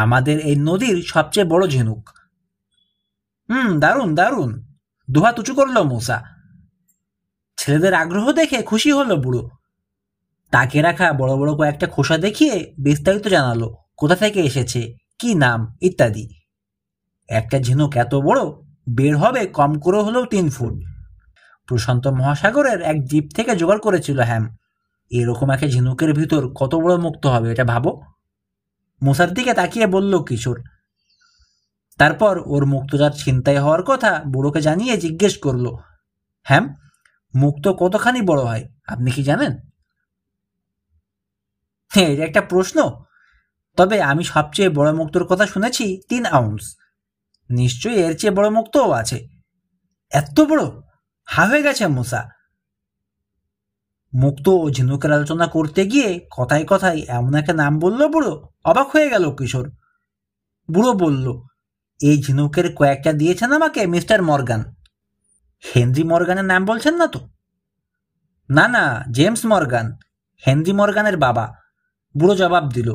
আমাদের এই নদীর সবচেয়ে বড় ঝিনুক হুম দারুণ দারুণ দুহাত উঁচু করলো মুসা ছেলেদের আগ্রহ দেখে খুশি হলো বুড়ো তাকে রাখা বড় বড় কয়েকটা খোসা দেখিয়ে বিস্তারিত জানালো কোথা থেকে এসেছে কি নাম ইত্যাদি একটা ঝিনুক এত বড় বের হবে কম করে হলেও তিন ফুট প্রশান্ত মহাসাগরের এক দ্বীপ থেকে জোগাড় করেছিল হ্যাম এরকম একটা ঝিনুকের ভিতর কত বড় মুক্ত হবে এটা ভাবো মুসার দিকে তাকিয়ে বলল কিশোর তারপর ওর মুক্ত যার ছিনতাই হওয়ার কথা বুড়োকে জানিয়ে জিজ্ঞেস করল হ্যাম মুক্ত কতখানি বড় হয় আপনি কি জানেন হ্যাঁ এটা একটা প্রশ্ন তবে আমি সবচেয়ে বড় মুক্তর কথা শুনেছি তিন আউন্স নিশ্চয়ই এর চেয়ে বড় মুক্তও আছে এত বড় হা হয়ে গেছে মুসা মুক্ত ও ঝিনুকের আলোচনা করতে গিয়ে কথায় কথায় এমন একটা নাম বলল বুড়ো অবাক হয়ে গেল কিশোর বুড়ো বলল এই ঝিনুকের কয়েকটা দিয়েছেন আমাকে মিস্টার মর্গান হেনরি মর্গানের নাম বলছেন না তো না না জেমস মর্গান হেনরি মর্গানের বাবা বুড়ো জবাব দিল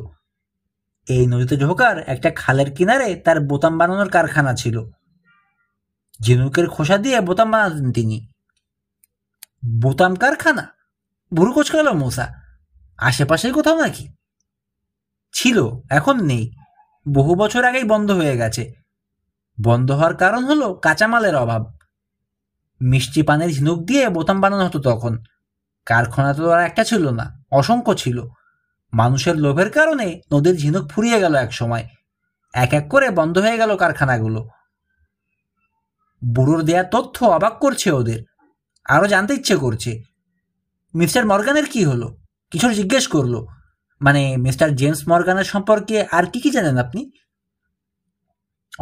এই নদীতে ঢোকার একটা খালের কিনারে তার বোতাম বানানোর কারখানা ছিল ঝিনুকের খোসা দিয়ে বোতাম বানাতেন তিনি বোতাম কারখানা ভুরু কোচকাল মোসা আশেপাশে কোথাও নাকি ছিল এখন নেই বহু বছর আগেই বন্ধ হয়ে গেছে বন্ধ হওয়ার কারণ হলো কাঁচামালের অভাব মিষ্টি পানের ঝিনুক দিয়ে বোতাম বানানো হতো তখন কারখানা তো আর একটা ছিল না অসংখ্য ছিল মানুষের লোভের কারণে নদীর ঝিনুক ফুরিয়ে গেল এক সময় এক এক করে বন্ধ হয়ে গেল কারখানাগুলো বুড়োর দেয়া তথ্য অবাক করছে ওদের আরও জানতে ইচ্ছে করছে মিস্টার মর্গানের কি হলো কিছু জিজ্ঞেস করলো মানে মিস্টার জেমস মর্গানের সম্পর্কে আর কি কি জানেন আপনি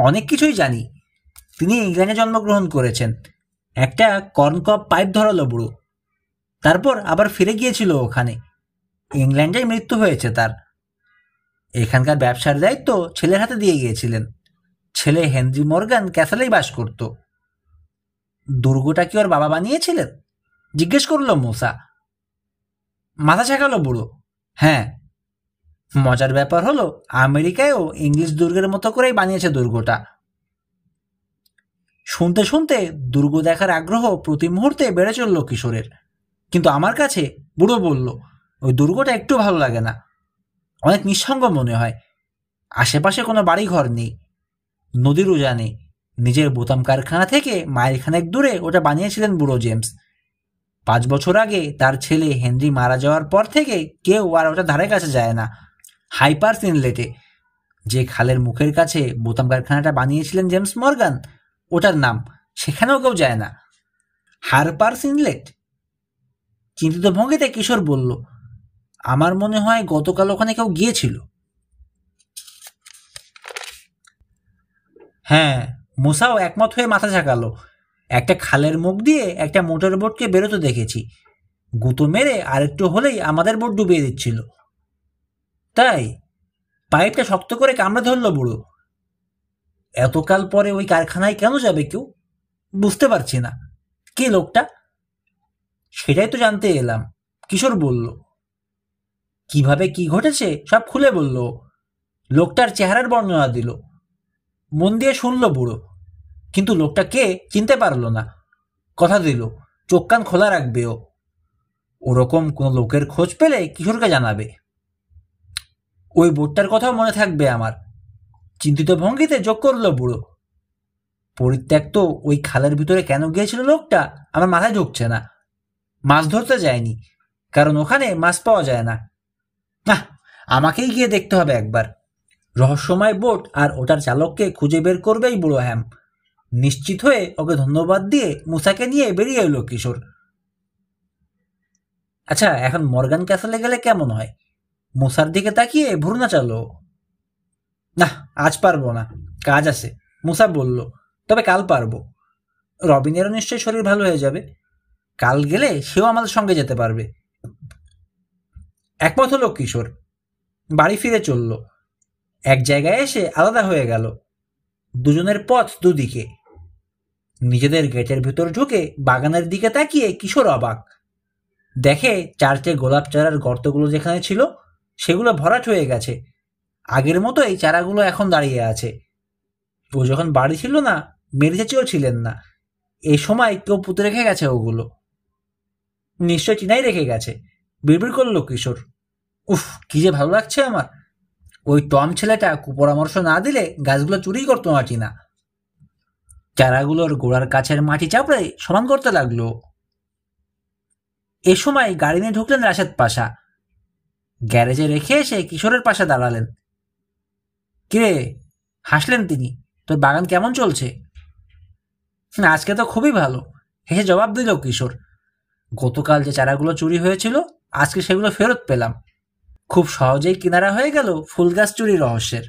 অনেক কিছুই জানি তিনি ইংল্যান্ডে জন্মগ্রহণ করেছেন একটা কর্নকপ পাইপ ধরালো বুড়ো তারপর আবার ফিরে গিয়েছিল ওখানে ইংল্যান্ডে মৃত্যু হয়েছে তার এখানকার ব্যবসার দায়িত্ব ছেলের হাতে দিয়ে গিয়েছিলেন ছেলে হেনরি মর্গান ক্যাসেলেই বাস করতো দুর্গটা কি ওর বাবা বানিয়েছিলেন জিজ্ঞেস করলো মোসা মাথা ছেঁকালো বুড়ো হ্যাঁ মজার ব্যাপার হলো আমেরিকায়ও ইংলিশ দুর্গের মতো করেই বানিয়েছে দুর্গটা শুনতে শুনতে দুর্গ দেখার আগ্রহ প্রতি মুহূর্তে বেড়ে চলল কিশোরের কিন্তু আমার কাছে বুড়ো বলল ওই দুর্গটা একটু ভালো লাগে না অনেক নিঃসঙ্গ মনে হয় আশেপাশে কোনো বাড়ি ঘর নেই নদীর উজা নেই নিজের বোতাম কারখানা থেকে মাইলখানেক দূরে ওটা বানিয়েছিলেন বুড়ো জেমস পাঁচ বছর আগে তার ছেলে হেনরি মারা যাওয়ার পর থেকে কেউ আর ওটা ধারে কাছে যায় না হাইপার ইনলেটে যে খালের মুখের কাছে বোতাম কারখানাটা বানিয়েছিলেন জেমস মর্গান ওটার নাম সেখানেও কেউ যায় না হারপার্স ইনলেট চিন্তিত ভঙ্গিতে কিশোর বলল আমার মনে হয় গতকাল ওখানে কেউ গিয়েছিল হ্যাঁ মোসাও একমত হয়ে মাথা ঝাঁকালো একটা খালের মুখ দিয়ে একটা মোটর বোটকে বেরোতে দেখেছি গুঁতো মেরে আরেকটু হলেই আমাদের বোট ডুবিয়ে দিচ্ছিল তাই পাইপটা শক্ত করে কামড়ে ধরলো বুড়ো এতকাল পরে ওই কারখানায় কেন যাবে কেউ বুঝতে পারছি না কে লোকটা সেটাই তো জানতে এলাম কিশোর বলল কিভাবে কি ঘটেছে সব খুলে বলল লোকটার চেহারার বর্ণনা দিল মন দিয়ে শুনল বুড়ো কিন্তু লোকটা কে চিনতে পারলো না কথা দিল চোখ কান খোলা রাখবে ও ওরকম কোনো লোকের খোঁজ পেলে কিশোরকে জানাবে ওই বোটটার কথাও মনে থাকবে আমার চিন্তিত ভঙ্গিতে যোগ করলো বুড়ো পরিত্যক্ত ওই খালের ভিতরে কেন গিয়েছিল লোকটা আমার মাথায় ঢুকছে না মাছ ধরতে যায়নি কারণ ওখানে মাছ পাওয়া যায় না না আমাকেই গিয়ে দেখতে হবে একবার রহস্যময় বোট আর ওটার চালককে খুঁজে বের করবেই বুড়ো হ্যাম নিশ্চিত হয়ে ওকে ধন্যবাদ দিয়ে মুসাকে নিয়ে বেরিয়ে এলো কিশোর আচ্ছা এখন মর্গান ক্যাসেলে গেলে কেমন হয় মুসার দিকে তাকিয়ে ভুরুনা চালো না আজ পারবো না কাজ আছে মুসা বলল তবে কাল পারবো রবিনেরও নিশ্চয়ই শরীর ভালো হয়ে যাবে কাল গেলে সেও আমাদের সঙ্গে যেতে পারবে একমত হলো কিশোর বাড়ি ফিরে চলল এক জায়গায় এসে আলাদা হয়ে গেল দুজনের পথ দুদিকে নিজেদের গেটের ভেতর ঢুকে বাগানের দিকে তাকিয়ে কিশোর অবাক দেখে চার্চে গোলাপ চারার গর্তগুলো যেখানে ছিল সেগুলো ভরাট হয়ে গেছে আগের মতো এই চারাগুলো এখন দাঁড়িয়ে আছে ও যখন বাড়ি ছিল না মেরি চাচিও ছিলেন না এ সময় কেউ পুঁতে রেখে গেছে ওগুলো নিশ্চয় চিনাই রেখে গেছে বিড়বিড় করলো কিশোর উফ কি যে ভালো লাগছে আমার ওই টম ছেলেটা কুপরামর্শ না দিলে গাছগুলো চুরি করতো না চিনা চারাগুলোর গোড়ার কাছের মাটি চাপড়ে সমান করতে লাগলো এ সময় গাড়ি নিয়ে ঢুকলেন রাশেদ পাশা গ্যারেজে রেখে এসে কিশোরের পাশে দাঁড়ালেন কে হাসলেন তিনি তোর বাগান কেমন চলছে আজকে তো খুবই ভালো হেসে জবাব দিল কিশোর গতকাল যে চারাগুলো চুরি হয়েছিল আজকে সেগুলো ফেরত পেলাম খুব সহজেই কিনারা হয়ে গেল ফুল গাছ চুরি রহস্যের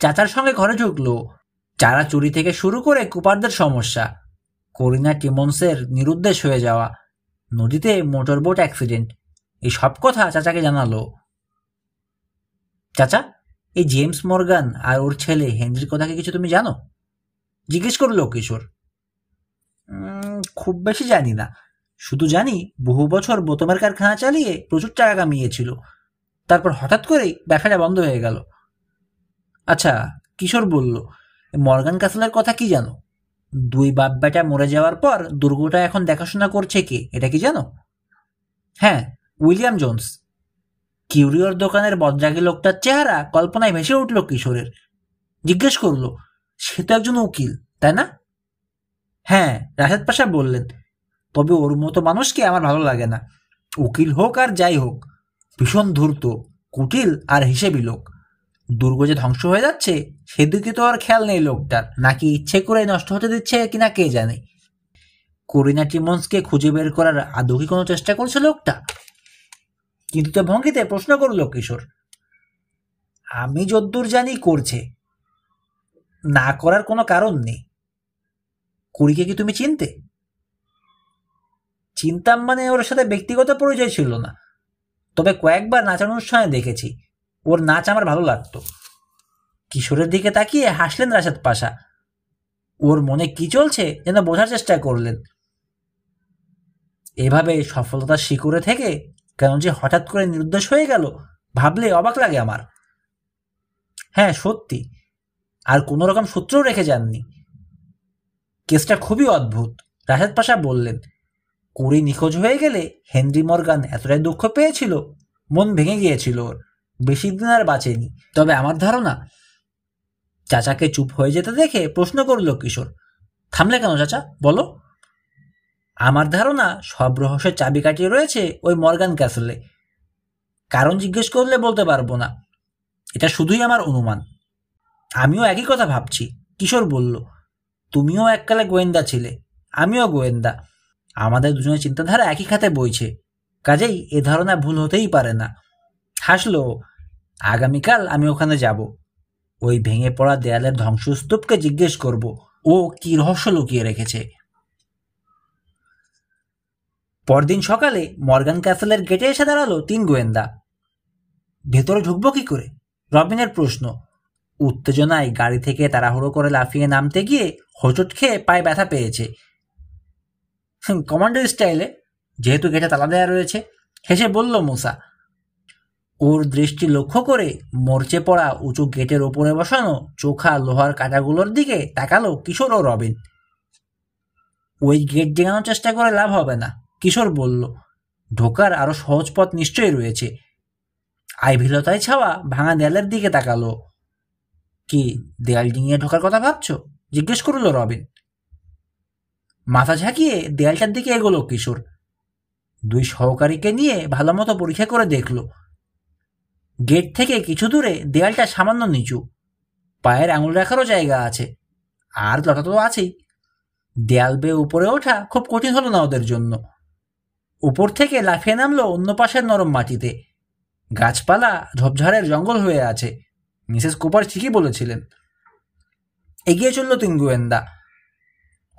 চাচার সঙ্গে ঘরে ঢুকলো চারা চুরি থেকে শুরু করে কুপারদের সমস্যা করিনা টিমন্সের নিরুদ্দেশ হয়ে যাওয়া নদীতে মোটরবোট অ্যাক্সিডেন্ট এই সব কথা চাচাকে জানালো চাচা এই জেমস মর্গান আর ওর ছেলে হেনরির কথা কি কিছু তুমি জানো জিজ্ঞেস করলো কিশোর খুব বেশি জানি না শুধু জানি বহু বছর বোতমের কারখানা চালিয়ে প্রচুর টাকা কামিয়েছিল তারপর হঠাৎ করেই ব্যবসাটা বন্ধ হয়ে গেল আচ্ছা কিশোর বলল মর্গান কাসেলের কথা কি জানো দুই বাপ বেটা মরে যাওয়ার পর দুর্গটা এখন দেখাশোনা করছে কে এটা কি জানো হ্যাঁ উইলিয়াম জোনস কিউরিওর দোকানের বদ্রাগি লোকটার চেহারা কল্পনায় ভেসে উঠল কিশোরের জিজ্ঞেস করলো সে তো একজন উকিল তাই না হ্যাঁ রাশেদ পাশা বললেন তবে ওর মতো মানুষকে আমার ভালো লাগে না উকিল হোক আর যাই হোক ভীষণ ধূর্ত কুটিল আর হিসেবি লোক দুর্গ যে ধ্বংস হয়ে যাচ্ছে সেদিকে তো আর খেয়াল নেই লোকটার নাকি ইচ্ছে করে নষ্ট হতে দিচ্ছে কিনা কে জানে করিনা টিমন্সকে খুঁজে বের করার আদৌ কি কোনো চেষ্টা করছে লোকটা কিন্তু তো ভঙ্গিতে প্রশ্ন করলো কিশোর আমি যদ্দূর জানি করছে না করার কোনো কারণ নেই কুড়িকে কি তুমি চিনতে চিনতাম মানে ওর সাথে ব্যক্তিগত পরিচয় ছিল না তবে কয়েকবার নাচানোর সময় দেখেছি ওর নাচ আমার ভালো লাগতো কিশোরের দিকে তাকিয়ে হাসলেন রাশেদ পাশা ওর মনে কি চলছে যেন বোঝার চেষ্টা করলেন এভাবে সফলতার শিকড়ে থেকে কেন যে হঠাৎ করে নির্দোষ হয়ে গেল ভাবলে অবাক লাগে আমার হ্যাঁ সত্যি আর কোনো রকম সূত্রও রেখে যাননি কেসটা খুবই অদ্ভুত রাশেদ পাশা বললেন কুড়ি নিখোঁজ হয়ে গেলে হেনরি মর্গান এতটাই দুঃখ পেয়েছিল মন ভেঙে গিয়েছিল ওর বেশি দিন আর বাঁচেনি তবে আমার ধারণা চাচাকে চুপ হয়ে যেতে দেখে প্রশ্ন করল কিশোর থামলে কেন চাচা বলো আমার ধারণা সব রহস্যের কাটিয়ে রয়েছে ওই মর্গান ক্যাসেলে কারণ জিজ্ঞেস করলে বলতে পারবো না এটা শুধুই আমার অনুমান আমিও একই কথা ভাবছি কিশোর বলল তুমিও এককালে গোয়েন্দা ছিলে আমিও গোয়েন্দা আমাদের দুজনের চিন্তাধারা একই খাতে বইছে কাজেই এ ধারণা ভুল হতেই পারে না হাসলো আগামীকাল আমি ওখানে যাব ওই ভেঙে পড়া দেয়ালের ধ্বংসস্তূপকে জিজ্ঞেস করব ও কি রহস্য লুকিয়ে রেখেছে পরদিন সকালে মর্গান ক্যাসেলের গেটে এসে দাঁড়ালো তিন গোয়েন্দা ভেতরে ঢুকবো কি করে রবিনের প্রশ্ন উত্তেজনায় গাড়ি থেকে তাড়াহুড়ো করে লাফিয়ে নামতে গিয়ে হোঁচট খেয়ে পায়ে ব্যথা পেয়েছে কমান্ডো স্টাইলে যেহেতু গেটে তালা দেয়া রয়েছে হেসে বলল মুসা ওর দৃষ্টি লক্ষ্য করে মরচে পড়া উঁচু গেটের ওপরে বসানো চোখা লোহার কাঁটাগুলোর দিকে তাকালো কিশোর ও রবিন ওই গেট ডেঙানোর চেষ্টা করে লাভ হবে না কিশোর বলল ঢোকার আরো সহজ পথ নিশ্চয়ই রয়েছে আইভিলতায় ছাওয়া ভাঙা দেয়ালের দিকে তাকালো কি দেয়াল ডিঙিয়ে ঢোকার কথা ভাবছো জিজ্ঞেস করল রবিন মাথা ঝাঁকিয়ে দেয়ালটার দিকে এগোলো কিশোর দুই সহকারীকে নিয়ে ভালো মতো পরীক্ষা করে দেখলো গেট থেকে কিছু দূরে দেয়ালটা সামান্য নিচু পায়ের আঙুল রাখারও জায়গা আছে আর লটা তো আছেই দেয়াল বেয়ে উপরে ওঠা খুব কঠিন হলো না ওদের জন্য উপর থেকে লাফিয়ে নামলো অন্য পাশের নরম মাটিতে গাছপালা ঝোপঝাড়ের জঙ্গল হয়ে আছে মিসেস কুপার ঠিকই বলেছিলেন এগিয়ে চলল তিন গোয়েন্দা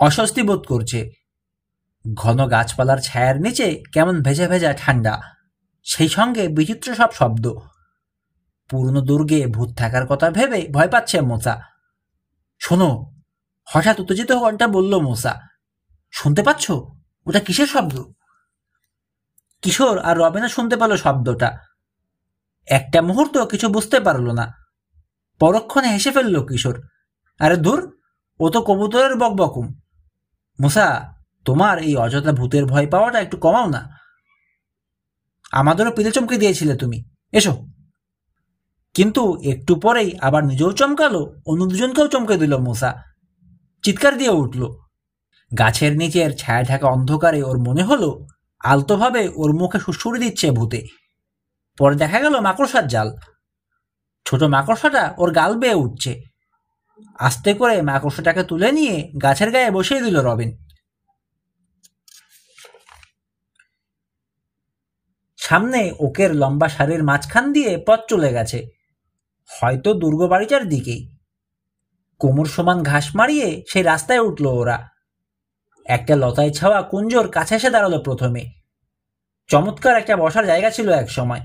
অস্বস্তি বোধ করছে ঘন গাছপালার ছায়ার নিচে কেমন ভেজা ভেজা ঠান্ডা সেই সঙ্গে বিচিত্র সব শব্দ পুরনো দুর্গে ভূত থাকার কথা ভেবে ভয় পাচ্ছে মোসা শোনো হঠাৎ উত্তেজিত কণ্ঠা বলল মোসা শুনতে পাচ্ছ ওটা কিসের শব্দ কিশোর আর রবেনা শুনতে পেল শব্দটা একটা মুহূর্ত কিছু বুঝতে পারল না পরক্ষণে হেসে ফেলল কিশোর আরে দূর ও তো কবুতরের বকবকুম মোসা তোমার এই অযথা ভূতের ভয় পাওয়াটা একটু কমাও না আমাদেরও পিলে চমকে দিয়েছিলে তুমি এসো কিন্তু একটু পরেই আবার নিজেও চমকালো অন্য দুজনকেও চমকে দিল মোসা চিৎকার দিয়ে উঠল গাছের নিচের ছায়া ঢাকা অন্ধকারে ওর মনে হলো আলতোভাবে ওর মুখে সুসুরি দিচ্ছে ভূতে পরে দেখা গেল মাকড়সার জাল ছোট মাকড়সাটা ওর গাল বেয়ে উঠছে আস্তে করে মাকড়সাটাকে তুলে নিয়ে গাছের গায়ে বসিয়ে দিল রবিন সামনে ওকের লম্বা শাড়ির মাঝখান দিয়ে পথ চলে গেছে হয়তো দুর্গ বাড়িটার দিকেই কোমর সমান ঘাস মারিয়ে সেই রাস্তায় উঠল ওরা একটা লতায় ছাওয়া কুঞ্জোর কাছে এসে দাঁড়ালো প্রথমে চমৎকার একটা বসার জায়গা ছিল এক সময়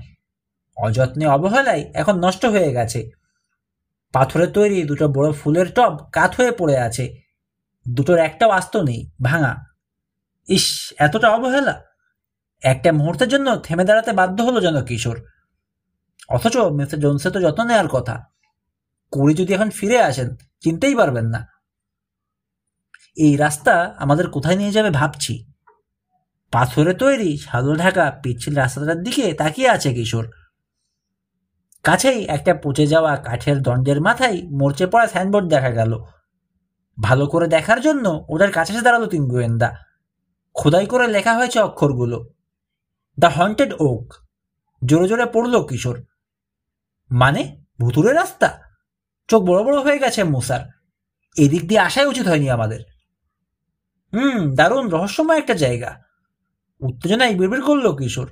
অযত্নে অবহেলায় এখন নষ্ট হয়ে গেছে পাথরে তৈরি দুটো বড় ফুলের টব কাত হয়ে পড়ে আছে দুটোর একটাও আস্ত নেই ভাঙা ইস এতটা অবহেলা একটা মুহূর্তের জন্য থেমে দাঁড়াতে বাধ্য হলো যেন কিশোর অথচ মিস্টার জোনসে তো যত্ন নেওয়ার কথা কুড়ি যদি এখন ফিরে আসেন চিনতেই পারবেন না এই রাস্তা আমাদের কোথায় নিয়ে যাবে ভাবছি পাথরে তৈরি সাদল ঢাকা পিচ্ছিল রাস্তাটার দিকে তাকিয়ে আছে কিশোর কাছেই একটা পচে যাওয়া কাঠের দণ্ডের মাথায় মরচে পড়া সাইনবোর্ড দেখা গেল ভালো করে দেখার জন্য ওটার কাছে এসে দাঁড়ালো তিন গোয়েন্দা খোদাই করে লেখা হয়েছে অক্ষরগুলো দ্য হন্টেড ওক জোরে জোরে পড়ল কিশোর মানে ভুতুরে রাস্তা চোখ বড় বড় হয়ে গেছে মুসার এদিক দিয়ে আসাই উচিত হয়নি আমাদের হুম দারুণ রহস্যময় একটা জায়গা উত্তেজনায় বিড়বিড় করলো কিশোর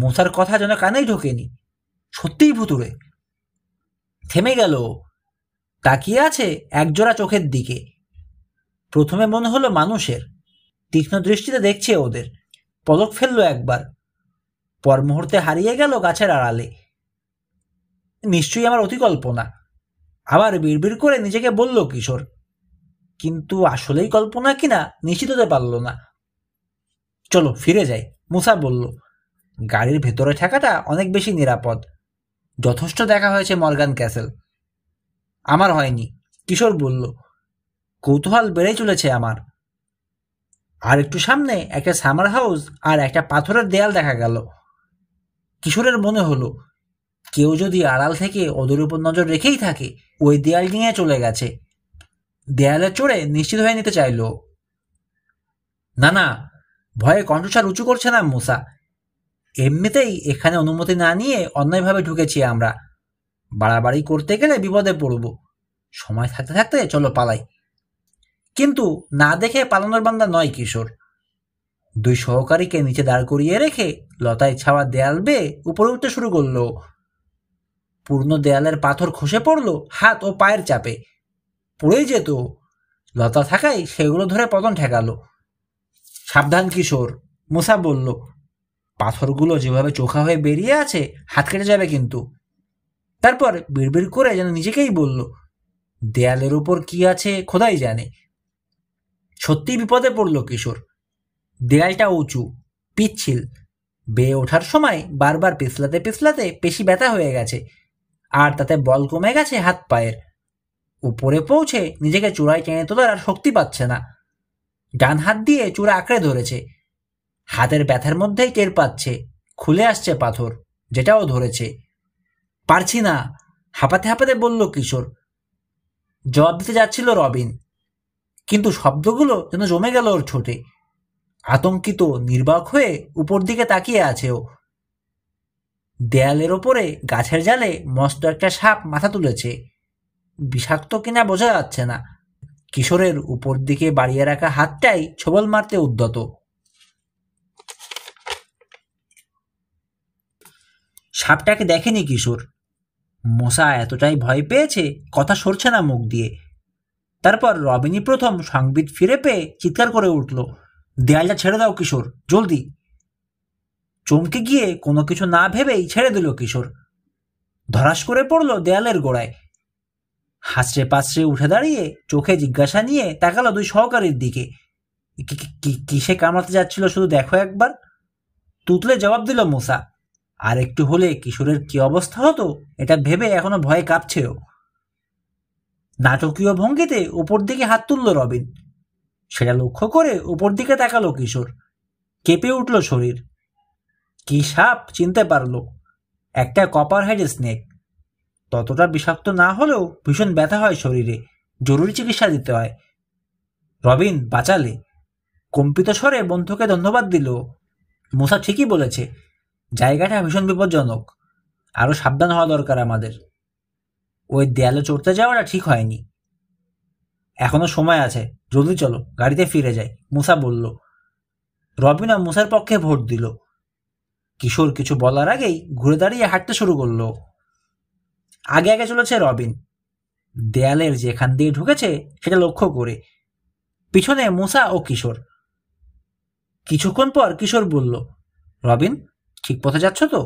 মোসার কথা যেন কানেই ঢোকেনি সত্যিই ভুতুরে থেমে গেল তাকিয়ে আছে একজোড়া চোখের দিকে প্রথমে মনে হলো মানুষের তীক্ষ্ণ দৃষ্টিতে দেখছে ওদের পদক ফেললো একবার পর মুহূর্তে হারিয়ে গেল গাছের আড়ালে নিশ্চয়ই আমার অতিকল্পনা আবার বিড়বিড় করে নিজেকে বলল কিশোর কিন্তু আসলেই কল্পনা কিনা নিশ্চিত হতে পারল না চলো ফিরে যাই মুসা বলল গাড়ির ভেতরে থাকাটা অনেক বেশি নিরাপদ যথেষ্ট দেখা হয়েছে মর্গান ক্যাসেল আমার হয়নি কিশোর বলল কৌতূহল বেড়ে চলেছে আমার আর একটু সামনে একটা সামার হাউস আর একটা পাথরের দেয়াল দেখা গেল কিশোরের মনে হলো কেউ যদি আড়াল থেকে ওদের উপর নজর রেখেই থাকে ওই দেয়াল ডিঙে চলে গেছে দেয়ালে চড়ে নিশ্চিত হয়ে নিতে চাইল না না ভয়ে কণ্ঠস্বর উঁচু করছে না মুসা এমনিতেই এখানে অনুমতি না নিয়ে অন্যায়ভাবে ঢুকেছি আমরা বাড়াবাড়ি করতে গেলে বিপদে পড়ব সময় থাকতে থাকতে চলো পালাই কিন্তু না দেখে পালানোর বান্দা নয় কিশোর দুই সহকারীকে নিচে দাঁড় করিয়ে রেখে লতায় ছাওয়া দেয়াল বেয়ে উপরে উঠতে শুরু করলো পূর্ণ দেয়ালের পাথর খসে পড়ল হাত ও পায়ের চাপে পড়েই যেত লতা থাকায় সেগুলো ধরে পতন ঠেকালো সাবধান কিশোর মুসা বলল পাথরগুলো যেভাবে চোখা হয়ে বেরিয়ে আছে হাত কেটে যাবে কিন্তু তারপর বিড়বিড় করে যেন নিজেকেই বলল দেয়ালের ওপর কি আছে খোদাই জানে সত্যি বিপদে পড়ল কিশোর দেয়ালটা উঁচু পিচ্ছিল বেয়ে ওঠার সময় বারবার পিছলাতে পিছলাতে পেশি ব্যথা হয়ে গেছে আর তাতে বল কমে গেছে হাত পায়ের উপরে পৌঁছে নিজেকে চূড়ায় টেনে তোলার আর শক্তি পাচ্ছে না ডান হাত দিয়ে চূড়া আঁকড়ে ধরেছে হাতের ব্যথার মধ্যেই টের পাচ্ছে খুলে আসছে পাথর যেটাও ধরেছে পারছি না হাঁপাতে হাঁপাতে বলল কিশোর জবাব দিতে যাচ্ছিল রবিন কিন্তু শব্দগুলো যেন জমে গেল ওর ছোটে আতঙ্কিত নির্বাক হয়ে উপর দিকে তাকিয়ে আছে ও দেয়ালের ওপরে গাছের জালে মস্ত একটা সাপ মাথা তুলেছে বিষাক্ত কিনা বোঝা যাচ্ছে না কিশোরের উপর দিকে বাড়িয়ে রাখা হাতটাই ছবল মারতে উদ্যত সাপটাকে দেখেনি কিশোর মশা এতটাই ভয় পেয়েছে কথা সরছে না মুখ দিয়ে তারপর রবিনী প্রথম সংবিত ফিরে পেয়ে চিৎকার করে উঠল দেয়ালটা ছেড়ে দাও কিশোর জলদি চমকে গিয়ে কোনো কিছু না ভেবেই ছেড়ে দিল কিশোর ধরাস করে পড়ল দেয়ালের গোড়ায় হাসড়ে পাশড়ে উঠে দাঁড়িয়ে চোখে জিজ্ঞাসা নিয়ে তাকালো দুই সহকারীর দিকে কিসে কামড়াতে যাচ্ছিল শুধু দেখো একবার তুতলে জবাব দিল মোসা আর একটু হলে কিশোরের কি অবস্থা হতো এটা ভেবে এখনো ভয়ে কাঁপছেও নাটকীয় ভঙ্গিতে ওপর দিকে হাত তুলল রবিন সেটা লক্ষ্য করে ওপর দিকে তাকালো কিশোর কেঁপে উঠল শরীর কি সাপ চিনতে পারলো একটা কপার হেড স্নেক ততটা বিষাক্ত না হলেও ভীষণ ব্যথা হয় শরীরে জরুরি চিকিৎসা দিতে হয় রবিন বাঁচালে কম্পিত স্বরে বন্ধুকে ধন্যবাদ দিল মুসা ঠিকই বলেছে জায়গাটা ভীষণ বিপজ্জনক আরও সাবধান হওয়া দরকার আমাদের ওই দেয়ালে চড়তে যাওয়াটা ঠিক হয়নি এখনো সময় আছে জলদি চলো গাড়িতে ফিরে যাই মুসা বলল রবিন আর মুসার পক্ষে ভোট দিল কিশোর কিছু বলার আগেই ঘুরে দাঁড়িয়ে হাঁটতে শুরু করলো আগে আগে চলেছে রবিন দেয়ালের যেখান দিয়ে ঢুকেছে সেটা লক্ষ্য করে পিছনে মুসা ও কিশোর কিছুক্ষণ পর কিশোর বলল রবিন ঠিক পথে যাচ্ছ তো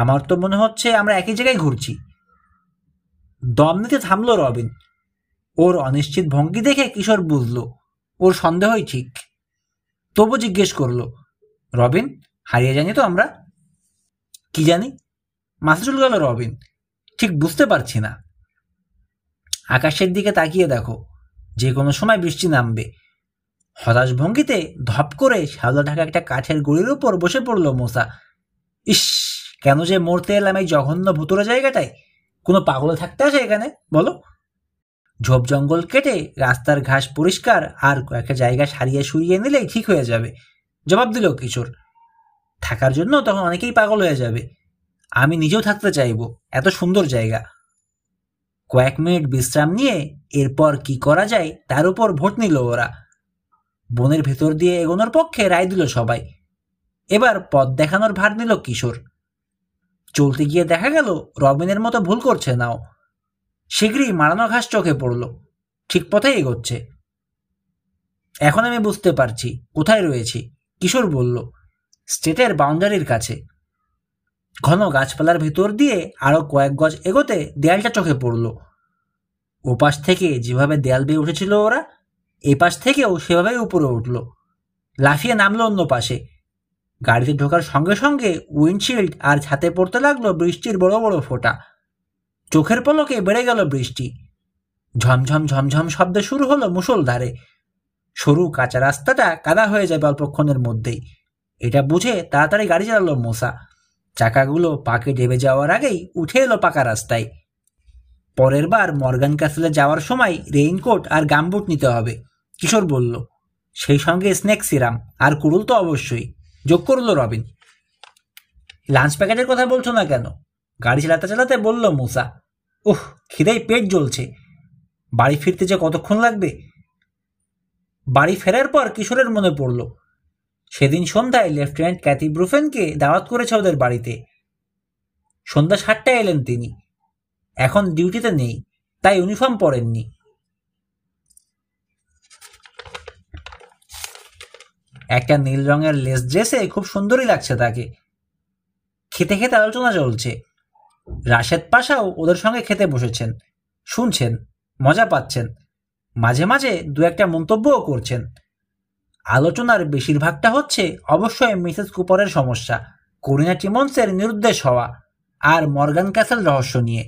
আমার তো মনে হচ্ছে আমরা একই জায়গায় ঘুরছি দম নিতে থামলো রবিন ওর অনিশ্চিত ভঙ্গি দেখে কিশোর বুঝল ওর সন্দেহই ঠিক তবু জিজ্ঞেস করলো রবিন হারিয়ে জানি তো আমরা কি জানি মাথা গেল রবিন ঠিক বুঝতে পারছি না আকাশের দিকে তাকিয়ে দেখো যে কোনো সময় বৃষ্টি নামবে হতাশ ভঙ্গিতে ধপ করে শ্যাওলা ঢাকা একটা কাঠের গড়ির উপর বসে পড়ল মোসা ইস কেন যে মরতে এলাম এই জঘন্য ভুতুরা জায়গাটায় কোনো পাগলে থাকতে আছে এখানে বলো ঝোপ জঙ্গল কেটে রাস্তার ঘাস পরিষ্কার আর কয়েকটা জায়গা সারিয়ে সুরিয়ে নিলেই ঠিক হয়ে যাবে জবাব দিল কিশোর থাকার জন্য তখন অনেকেই পাগল হয়ে যাবে আমি নিজেও থাকতে চাইব এত সুন্দর জায়গা কয়েক মিনিট বিশ্রাম নিয়ে এরপর কি করা যায় তার উপর ভোট নিল ওরা বনের ভেতর দিয়ে এগোনোর পক্ষে রায় দিল সবাই এবার পথ দেখানোর ভার নিল কিশোর চলতে গিয়ে দেখা গেল রবিনের মতো ভুল করছে নাও শীঘ্রই মারানো ঘাস চোখে পড়ল ঠিক পথেই এগোচ্ছে এখন আমি বুঝতে পারছি কোথায় রয়েছি কিশোর বলল স্টেটের বাউন্ডারির কাছে ঘন গাছপালার ভেতর দিয়ে আরও কয়েক গজ এগোতে দেয়ালটা চোখে পড়ল ওপাশ থেকে যেভাবে দেয়াল বেয়ে উঠেছিল ওরা এপাশ থেকেও সেভাবেই উপরে উঠল লাফিয়ে নামলো অন্য পাশে গাড়িতে ঢোকার সঙ্গে সঙ্গে উইন্ডশিল্ড আর ছাতে পড়তে লাগলো বৃষ্টির বড় বড় ফোঁটা চোখের পলকে বেড়ে গেল বৃষ্টি ঝমঝম ঝমঝম শব্দে শুরু হলো মুসলধারে সরু কাঁচা রাস্তাটা কাদা হয়ে যাবে অল্পক্ষণের মধ্যেই এটা বুঝে তাড়াতাড়ি গাড়ি চালালো মোসা চাকাগুলো পাকে ডেবে যাওয়ার আগেই উঠে এলো পাকা রাস্তায় পরের বার মর্গান ক্যাসেলে যাওয়ার সময় রেইনকোট আর গামবুট নিতে হবে কিশোর বলল সেই সঙ্গে স্নেক সিরাম আর কুড়ুল তো অবশ্যই যোগ করলো রবিন লাঞ্চ প্যাকেটের কথা বলছো না কেন গাড়ি চালাতে চালাতে বলল মোসা ওহ খিদেই পেট জ্বলছে বাড়ি ফিরতে যে কতক্ষণ লাগবে বাড়ি ফেরার পর কিশোরের মনে পড়ল সেদিন সন্ধ্যায় লেফটেন্যান্ট ক্যাথি ব্রুফেনকে দাওয়াত করেছে ওদের বাড়িতে সন্ধ্যা সাতটায় এলেন তিনি এখন ডিউটিতে নেই তাই ইউনিফর্ম পরেননি একটা নীল রঙের লেস ড্রেসে খুব সুন্দরই লাগছে তাকে খেতে খেতে আলোচনা চলছে রাশেদ পাশাও ওদের সঙ্গে খেতে বসেছেন শুনছেন মজা পাচ্ছেন মাঝে মাঝে দু একটা মন্তব্যও করছেন আলোচনার বেশিরভাগটা হচ্ছে অবশ্যই মিসেস কুপারের সমস্যা করিনা টিমন্সের নিরুদ্দেশ হওয়া আর মর্গান ক্যাসেল রহস্য নিয়ে